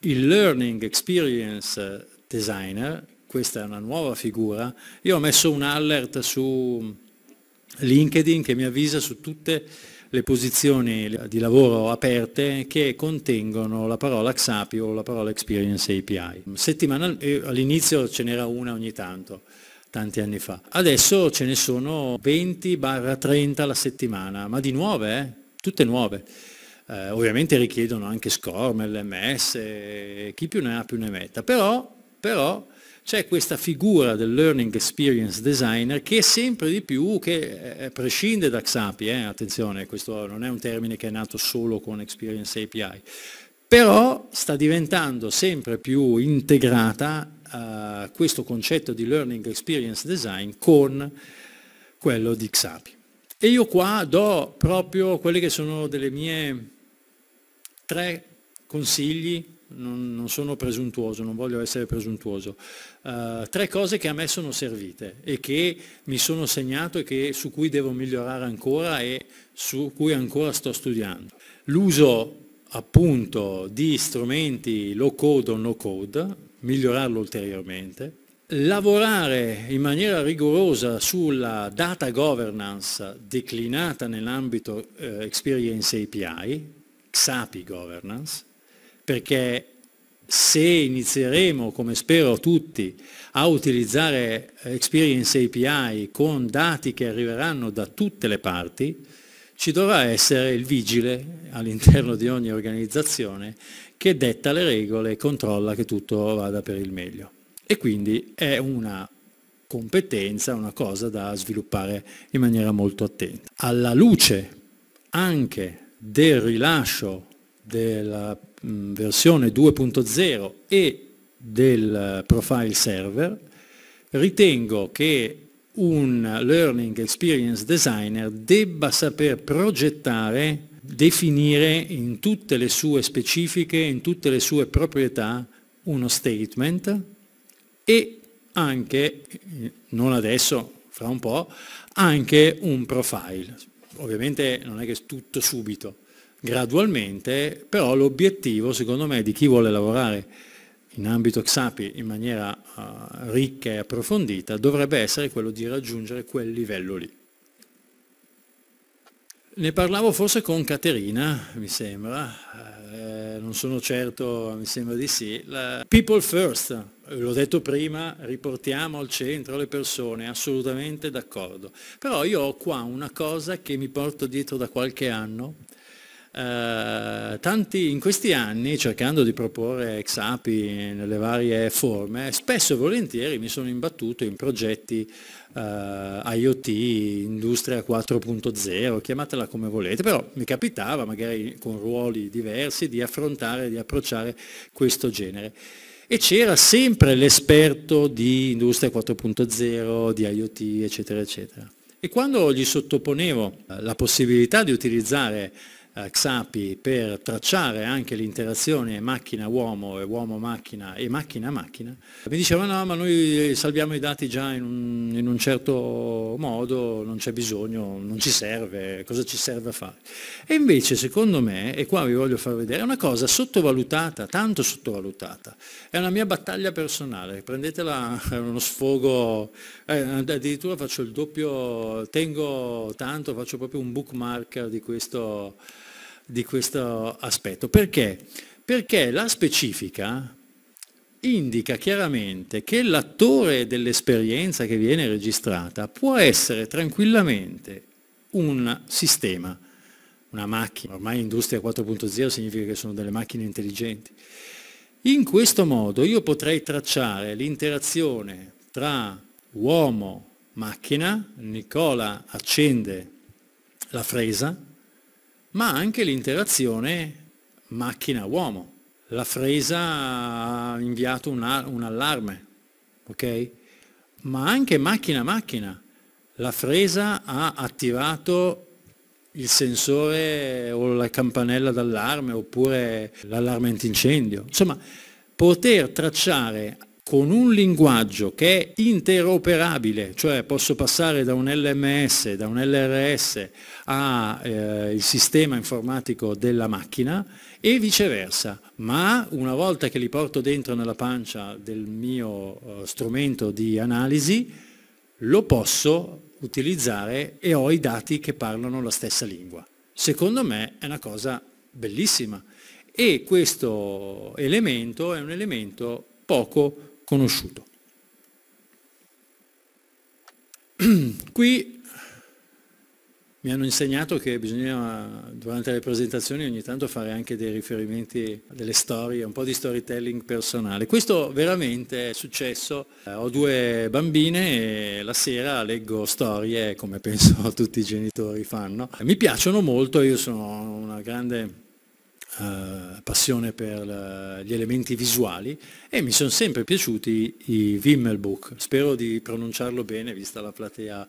il Learning Experience eh, Designer, questa è una nuova figura, io ho messo un alert su LinkedIn che mi avvisa su tutte le posizioni di lavoro aperte che contengono la parola XAPI o la parola Experience API. Eh, all'inizio ce n'era una ogni tanto tanti anni fa. Adesso ce ne sono 20-30 alla settimana, ma di nuove, eh? tutte nuove. Eh, ovviamente richiedono anche SCORM, LMS, chi più ne ha più ne metta, però, però c'è questa figura del Learning Experience Designer che è sempre di più, che eh, eh, prescinde da XAPI, eh, attenzione, questo non è un termine che è nato solo con Experience API, però sta diventando sempre più integrata eh, questo concetto di Learning Experience Design con quello di Xapi. E io qua do proprio quelle che sono delle mie tre consigli, non, non sono presuntuoso, non voglio essere presuntuoso, uh, tre cose che a me sono servite e che mi sono segnato e che, su cui devo migliorare ancora e su cui ancora sto studiando. L'uso appunto di strumenti low code o no code, migliorarlo ulteriormente, lavorare in maniera rigorosa sulla data governance declinata nell'ambito eh, Experience API, XAPI governance, perché se inizieremo, come spero tutti, a utilizzare eh, Experience API con dati che arriveranno da tutte le parti, ci dovrà essere il vigile all'interno di ogni organizzazione che detta le regole e controlla che tutto vada per il meglio. E quindi è una competenza, una cosa da sviluppare in maniera molto attenta. Alla luce anche del rilascio della versione 2.0 e del profile server, ritengo che un learning experience designer debba saper progettare definire in tutte le sue specifiche, in tutte le sue proprietà, uno statement e anche, eh, non adesso, fra un po', anche un profile. Ovviamente non è che tutto subito, gradualmente, però l'obiettivo secondo me di chi vuole lavorare in ambito XAPI in maniera uh, ricca e approfondita dovrebbe essere quello di raggiungere quel livello lì. Ne parlavo forse con Caterina, mi sembra, eh, non sono certo, mi sembra di sì. La people first, l'ho detto prima, riportiamo al centro le persone, assolutamente d'accordo. Però io ho qua una cosa che mi porto dietro da qualche anno, eh, tanti, in questi anni, cercando di proporre ex api nelle varie forme, spesso e volentieri mi sono imbattuto in progetti eh, IoT, industria 4.0, chiamatela come volete, però mi capitava, magari con ruoli diversi, di affrontare, di approcciare questo genere e c'era sempre l'esperto di Industria 4.0, di IoT, eccetera, eccetera. E quando gli sottoponevo eh, la possibilità di utilizzare eh, XAPI per tracciare anche l'interazione macchina-uomo e uomo-macchina e macchina-macchina, mi dicevano no ma noi salviamo i dati già in un, in un certo modo, non c'è bisogno, non ci serve, cosa ci serve a fare? E invece secondo me, e qua vi voglio far vedere, è una cosa sottovalutata, tanto sottovalutata, è una mia battaglia personale, prendetela, è uno sfogo, eh, addirittura faccio il doppio, tengo tanto, faccio proprio un bookmark di questo di questo aspetto. Perché? Perché la specifica indica chiaramente che l'attore dell'esperienza che viene registrata può essere tranquillamente un sistema, una macchina. Ormai industria 4.0 significa che sono delle macchine intelligenti. In questo modo io potrei tracciare l'interazione tra uomo-macchina, Nicola accende la fresa, ma anche l'interazione macchina-uomo. La Fresa ha inviato un, un allarme, ok? Ma anche macchina-macchina. La Fresa ha attivato il sensore o la campanella d'allarme oppure l'allarme antincendio. Insomma, poter tracciare con un linguaggio che è interoperabile, cioè posso passare da un LMS, da un LRS al eh, sistema informatico della macchina e viceversa, ma una volta che li porto dentro nella pancia del mio eh, strumento di analisi, lo posso utilizzare e ho i dati che parlano la stessa lingua. Secondo me è una cosa bellissima e questo elemento è un elemento poco conosciuto. Qui mi hanno insegnato che bisogna durante le presentazioni ogni tanto fare anche dei riferimenti a delle storie, un po' di storytelling personale. Questo veramente è successo. Eh, ho due bambine e la sera leggo storie come penso tutti i genitori fanno. Mi piacciono molto, io sono una grande eh, passione per la, gli elementi visuali e mi sono sempre piaciuti i Wimmelbuch, spero di pronunciarlo bene vista la platea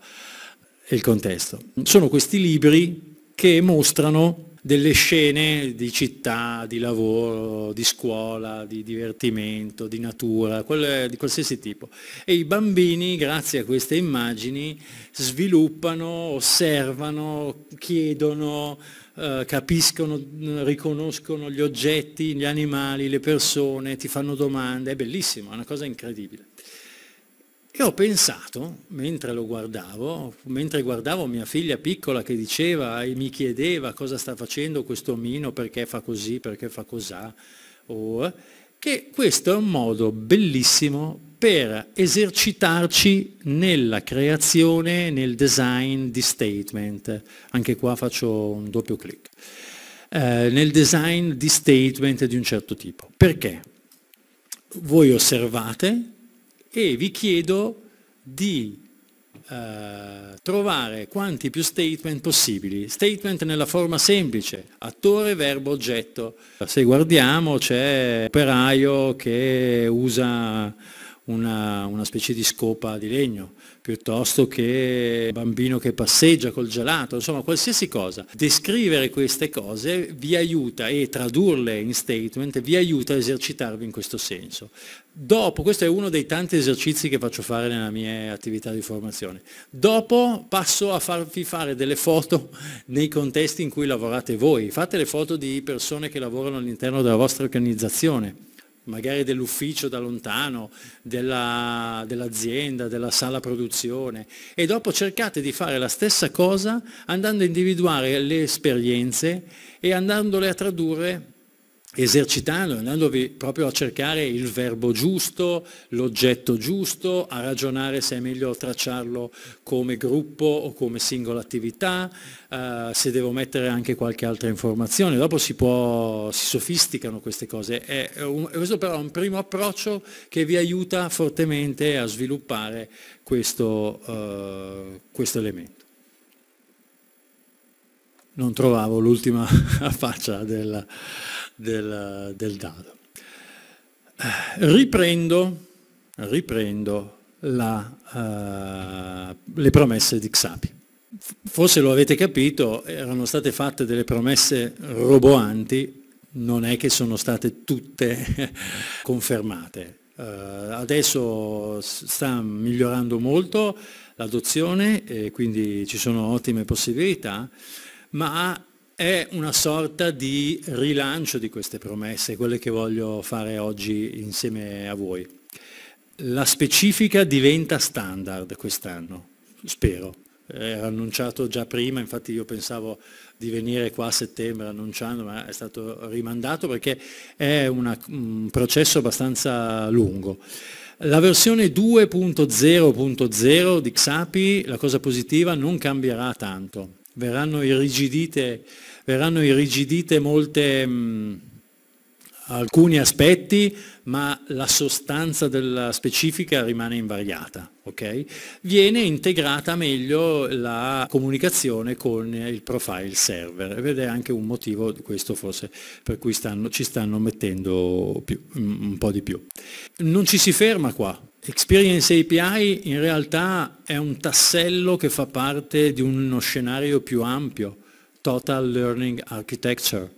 e il contesto. Sono questi libri che mostrano delle scene di città, di lavoro, di scuola, di divertimento, di natura, di qualsiasi tipo. E i bambini, grazie a queste immagini, sviluppano, osservano, chiedono, eh, capiscono, riconoscono gli oggetti, gli animali, le persone, ti fanno domande, è bellissimo, è una cosa incredibile. E ho pensato, mentre lo guardavo, mentre guardavo mia figlia piccola che diceva e mi chiedeva cosa sta facendo questo omino, perché fa così, perché fa cosà, oh, che questo è un modo bellissimo per esercitarci nella creazione, nel design di statement. Anche qua faccio un doppio clic. Eh, nel design di statement di un certo tipo. Perché? Voi osservate e vi chiedo di eh, trovare quanti più statement possibili. Statement nella forma semplice, attore, verbo, oggetto. Se guardiamo c'è operaio che usa una, una specie di scopa di legno, piuttosto che bambino che passeggia col gelato, insomma qualsiasi cosa. Descrivere queste cose vi aiuta e tradurle in statement vi aiuta a esercitarvi in questo senso. Dopo, questo è uno dei tanti esercizi che faccio fare nella mia attività di formazione. Dopo passo a farvi fare delle foto nei contesti in cui lavorate voi. Fate le foto di persone che lavorano all'interno della vostra organizzazione magari dell'ufficio da lontano, della, dell'azienda, della sala produzione e dopo cercate di fare la stessa cosa andando a individuare le esperienze e andandole a tradurre esercitando, andandovi proprio a cercare il verbo giusto, l'oggetto giusto, a ragionare se è meglio tracciarlo come gruppo o come singola attività, eh, se devo mettere anche qualche altra informazione. Dopo si, può, si sofisticano queste cose. È un, questo però è un primo approccio che vi aiuta fortemente a sviluppare questo, eh, questo elemento non trovavo l'ultima faccia del, del, del dado. Eh, riprendo, riprendo la, uh, le promesse di Xapi. Forse lo avete capito, erano state fatte delle promesse roboanti, non è che sono state tutte confermate. Uh, adesso sta migliorando molto l'adozione e quindi ci sono ottime possibilità ma è una sorta di rilancio di queste promesse, quelle che voglio fare oggi insieme a voi. La specifica diventa standard quest'anno, spero. Era annunciato già prima, infatti io pensavo di venire qua a settembre annunciando, ma è stato rimandato perché è una, un processo abbastanza lungo. La versione 2.0.0 di Xapi, la cosa positiva, non cambierà tanto verranno irrigidite, verranno irrigidite molte, mh, mm, alcuni aspetti, ma la sostanza della specifica rimane invariata. Okay? Viene integrata meglio la comunicazione con il profile server ed è anche un motivo di questo forse per cui stanno, ci stanno mettendo più, mm, un po' di più. Non ci si ferma qua, Experience API in realtà è un tassello che fa parte di uno scenario più ampio, Total Learning Architecture.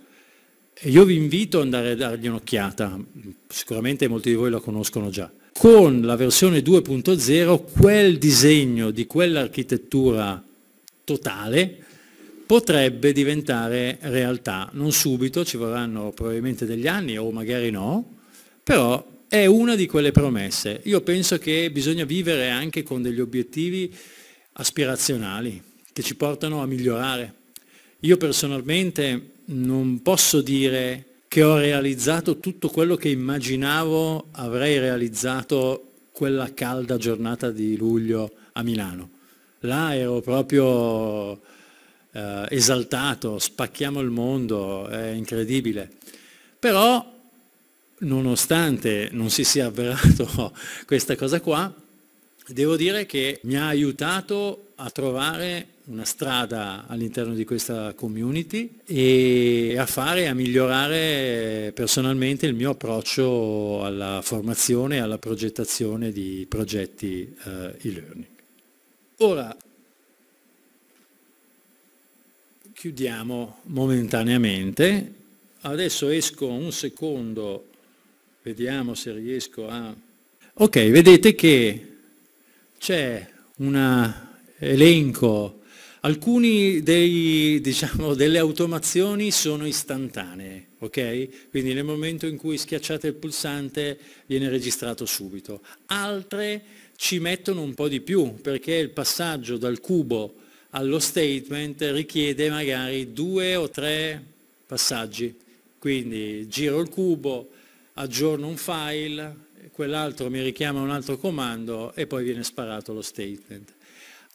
Io vi invito ad andare a dargli un'occhiata, sicuramente molti di voi la conoscono già. Con la versione 2.0 quel disegno di quell'architettura totale potrebbe diventare realtà, non subito, ci vorranno probabilmente degli anni o magari no, però è una di quelle promesse. Io penso che bisogna vivere anche con degli obiettivi aspirazionali che ci portano a migliorare. Io personalmente non posso dire che ho realizzato tutto quello che immaginavo avrei realizzato quella calda giornata di luglio a Milano. Là ero proprio eh, esaltato, spacchiamo il mondo, è incredibile. Però nonostante non si sia avverato questa cosa qua, devo dire che mi ha aiutato a trovare una strada all'interno di questa community e a fare, a migliorare personalmente il mio approccio alla formazione e alla progettazione di progetti eh, e-learning. Ora chiudiamo momentaneamente, adesso esco un secondo Vediamo se riesco a... Ok, vedete che c'è un eh, elenco, alcuni dei, diciamo, delle automazioni sono istantanee, ok? Quindi nel momento in cui schiacciate il pulsante viene registrato subito. Altre ci mettono un po' di più perché il passaggio dal cubo allo statement richiede magari due o tre passaggi. Quindi giro il cubo, aggiorno un file, quell'altro mi richiama un altro comando e poi viene sparato lo statement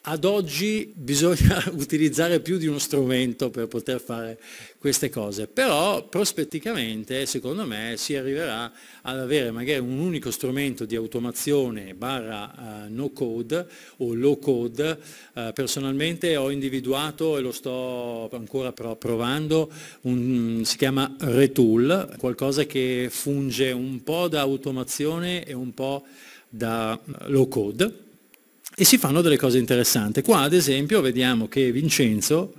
ad oggi bisogna utilizzare più di uno strumento per poter fare queste cose, però prospetticamente secondo me si arriverà ad avere magari un unico strumento di automazione barra uh, no code o low code, uh, personalmente ho individuato e lo sto ancora provando, un, si chiama Retool, qualcosa che funge un po' da automazione e un po' da eh, low code e si fanno delle cose interessanti. Qua ad esempio vediamo che Vincenzo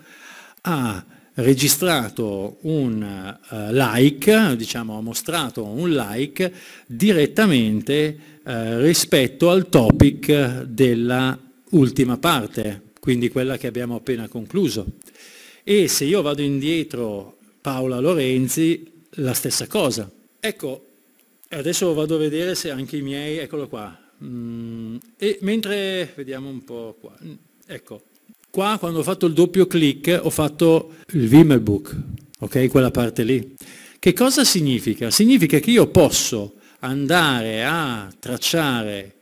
ha registrato un uh, like, diciamo ha mostrato un like direttamente uh, rispetto al topic della ultima parte, quindi quella che abbiamo appena concluso. E se io vado indietro Paola Lorenzi, la stessa cosa. Ecco, adesso vado a vedere se anche i miei, eccolo qua, Mm, e mentre vediamo un po' qua, mm, ecco, qua quando ho fatto il doppio clic ho fatto il Wimmelbook, ok? Quella parte lì. Che cosa significa? Significa che io posso andare a tracciare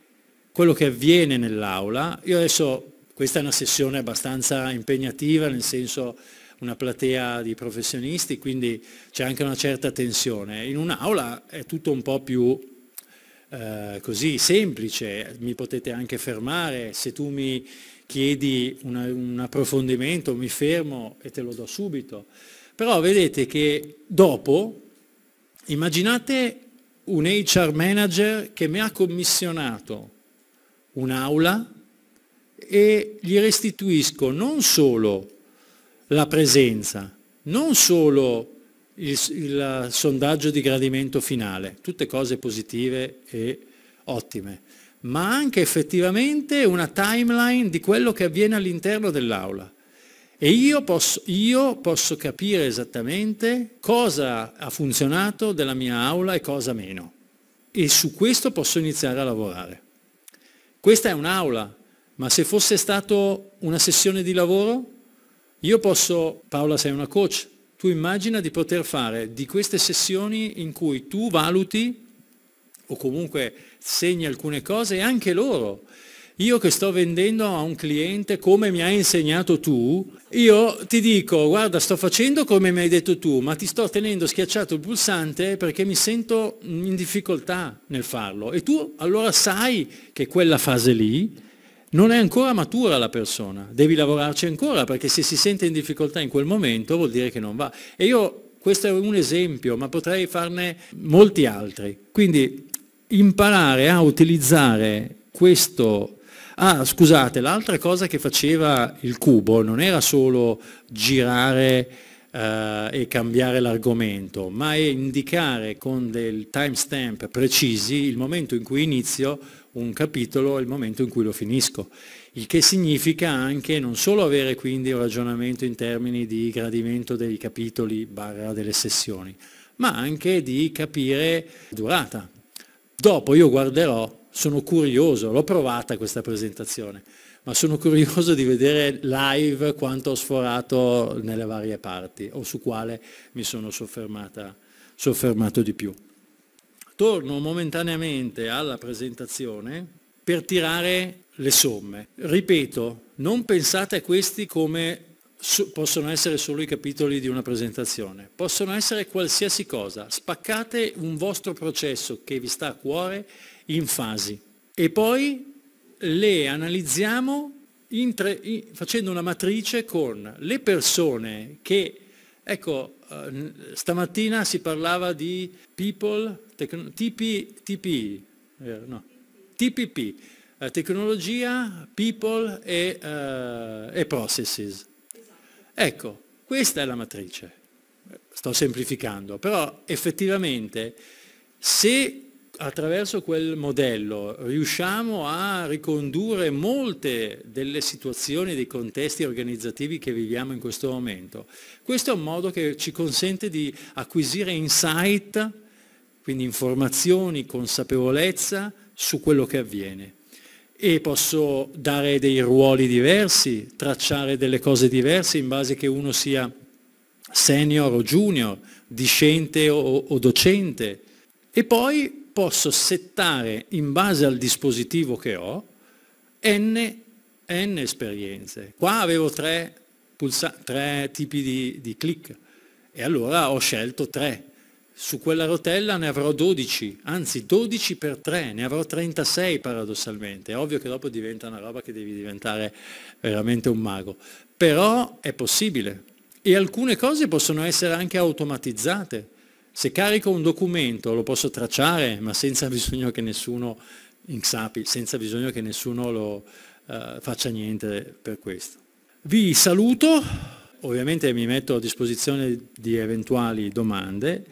quello che avviene nell'aula. Io adesso, questa è una sessione abbastanza impegnativa, nel senso una platea di professionisti, quindi c'è anche una certa tensione. In un'aula è tutto un po' più eh, così semplice, mi potete anche fermare, se tu mi chiedi una, un approfondimento mi fermo e te lo do subito. Però vedete che dopo, immaginate un HR manager che mi ha commissionato un'aula e gli restituisco non solo la presenza, non solo il, il sondaggio di gradimento finale, tutte cose positive e ottime, ma anche effettivamente una timeline di quello che avviene all'interno dell'aula. E io posso, io posso, capire esattamente cosa ha funzionato della mia aula e cosa meno. E su questo posso iniziare a lavorare. Questa è un'aula, ma se fosse stata una sessione di lavoro, io posso, Paola sei una coach, tu immagina di poter fare di queste sessioni in cui tu valuti o comunque segni alcune cose e anche loro. Io che sto vendendo a un cliente come mi hai insegnato tu, io ti dico guarda sto facendo come mi hai detto tu, ma ti sto tenendo schiacciato il pulsante perché mi sento in difficoltà nel farlo. E tu allora sai che quella fase lì non è ancora matura la persona, devi lavorarci ancora perché se si sente in difficoltà in quel momento vuol dire che non va. E io, questo è un esempio, ma potrei farne molti altri. Quindi imparare a utilizzare questo... Ah, scusate, l'altra cosa che faceva il cubo non era solo girare Uh, e cambiare l'argomento, ma è indicare con del timestamp precisi il momento in cui inizio un capitolo è il momento in cui lo finisco, il che significa anche non solo avere quindi un ragionamento in termini di gradimento dei capitoli barra delle sessioni, ma anche di capire durata. Dopo io guarderò, sono curioso, l'ho provata questa presentazione, ma sono curioso di vedere live quanto ho sforato nelle varie parti o su quale mi sono soffermata, soffermato di più torno momentaneamente alla presentazione per tirare le somme. Ripeto, non pensate a questi come possono essere solo i capitoli di una presentazione, possono essere qualsiasi cosa. Spaccate un vostro processo che vi sta a cuore in fasi e poi le analizziamo in tre, in, facendo una matrice con le persone che, ecco, eh, stamattina si parlava di people, TP, TPI, eh, no, TPP, uh, eh, tecnologia, people e, uh, e processes. Ecco, questa è la matrice. Sto semplificando, però effettivamente se attraverso quel modello riusciamo a ricondurre molte delle situazioni, dei contesti organizzativi che viviamo in questo momento. Questo è un modo che ci consente di acquisire insight, quindi informazioni, consapevolezza su quello che avviene. E posso dare dei ruoli diversi, tracciare delle cose diverse in base che uno sia senior o junior, discente o, o docente. E poi posso settare in base al dispositivo che ho n, n esperienze. Qua avevo tre, pulsa- tre tipi di, di click e allora ho scelto tre. Su quella rotella ne avrò 12, anzi 12 per 3, ne avrò 36 paradossalmente. È ovvio che dopo diventa una roba che devi diventare veramente un mago. Però è possibile. E alcune cose possono essere anche automatizzate. Se carico un documento lo posso tracciare, ma senza bisogno che nessuno Xapi, senza bisogno che nessuno lo, eh, faccia niente per questo. Vi saluto, ovviamente mi metto a disposizione di eventuali domande.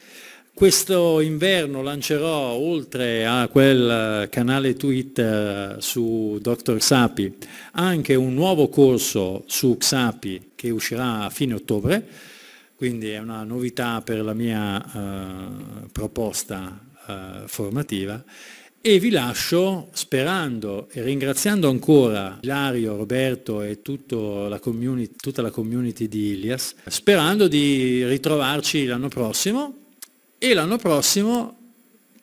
Questo inverno lancerò, oltre a quel eh, canale Twitter eh, su Dr. Xapi, anche un nuovo corso su Xapi che uscirà a fine ottobre quindi è una novità per la mia eh, proposta eh, formativa e vi lascio sperando e ringraziando ancora Ilario, Roberto e la tutta la community di Ilias, sperando di ritrovarci l'anno prossimo e l'anno prossimo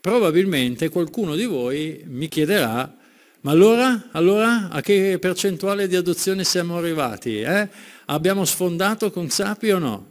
probabilmente qualcuno di voi mi chiederà ma allora, allora a che percentuale di adozione siamo arrivati? Eh? Abbiamo sfondato con Sapi o no?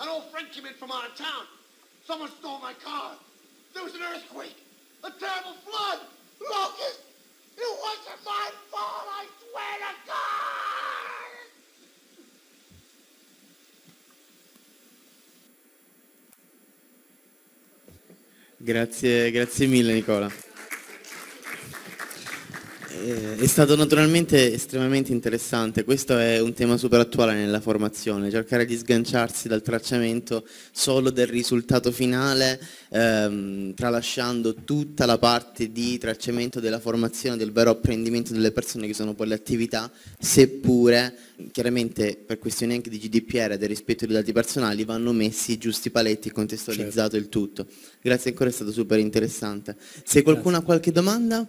An old friend came in from out of town. Someone stole my car. There was an earthquake. A terrible flood. Locust. It wasn't my fault, I swear to God. Grazie, grazie mille Nicola. Eh, è stato naturalmente estremamente interessante, questo è un tema super attuale nella formazione, cercare di sganciarsi dal tracciamento solo del risultato finale, ehm, tralasciando tutta la parte di tracciamento della formazione, del vero apprendimento delle persone che sono poi le attività, seppure chiaramente per questioni anche di GDPR e del rispetto dei dati personali vanno messi i giusti paletti e contestualizzato certo. il tutto. Grazie ancora, è stato super interessante. Se qualcuno Grazie. ha qualche domanda...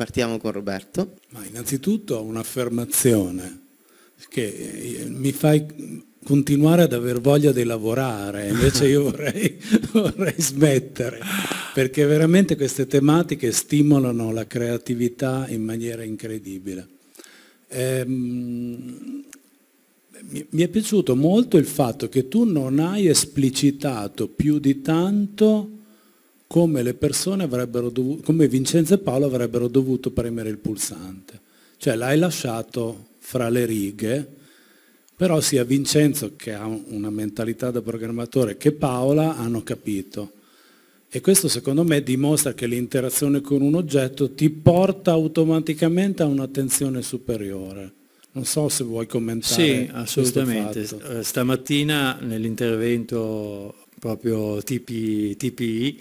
Partiamo con Roberto. Ma innanzitutto un'affermazione che eh, mi fai continuare ad aver voglia di lavorare, invece io vorrei, vorrei, smettere, perché veramente queste tematiche stimolano la creatività in maniera incredibile. Ehm, mi è piaciuto molto il fatto che tu non hai esplicitato più di tanto come le persone avrebbero dovuto, come Vincenzo e Paolo avrebbero dovuto premere il pulsante. Cioè l'hai lasciato fra le righe, però sia Vincenzo che ha una mentalità da programmatore che Paola hanno capito. E questo secondo me dimostra che l'interazione con un oggetto ti porta automaticamente a un'attenzione superiore. Non so se vuoi commentare. Sì, assolutamente. Eh, stamattina nell'intervento proprio TP, TPI,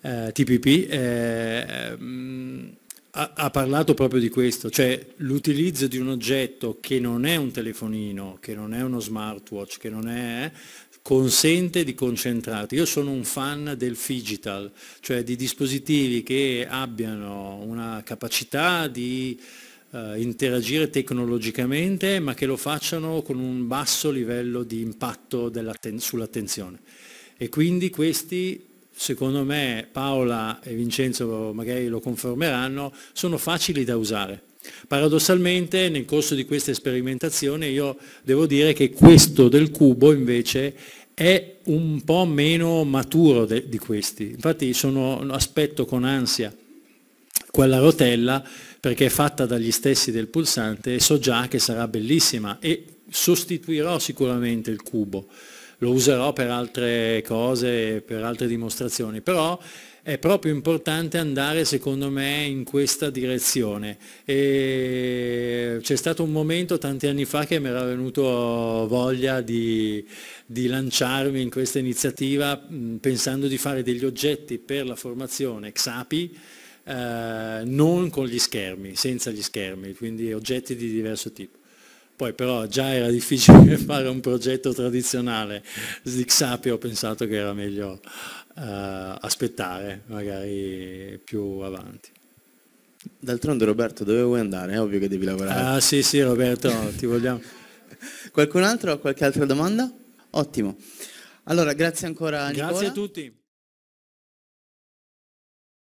eh, TPP, eh, mm, ha, ha, parlato proprio di questo, cioè l'utilizzo di un oggetto che non è un telefonino, che non è uno smartwatch, che non è consente di concentrarti. Io sono un fan del digital, cioè di dispositivi che abbiano una capacità di eh, interagire tecnologicamente, ma che lo facciano con un basso livello di impatto sull'attenzione. E quindi questi, secondo me, Paola e Vincenzo magari lo confermeranno, sono facili da usare. Paradossalmente nel corso di questa sperimentazione io devo dire che questo del cubo invece è un po' meno maturo de, di questi, infatti sono, aspetto con ansia quella rotella perché è fatta dagli stessi del pulsante e so già che sarà bellissima e sostituirò sicuramente il cubo lo userò per altre cose, per altre dimostrazioni, però è proprio importante andare secondo me in questa direzione e c'è stato un momento tanti anni fa che mi era venuto voglia di, di lanciarmi in questa iniziativa mm, pensando di fare degli oggetti per la formazione XAPI eh, non con gli schermi, senza gli schermi, quindi oggetti di diverso tipo. Poi però già era difficile fare un progetto tradizionale, Zixapi ho pensato che era meglio uh, aspettare, magari più avanti. D'altronde Roberto, dove vuoi andare? È ovvio che devi lavorare. Ah sì sì Roberto, ti vogliamo. Qualcun altro ha qualche altra domanda? Ottimo. Allora, grazie ancora a Nicola. Grazie a tutti.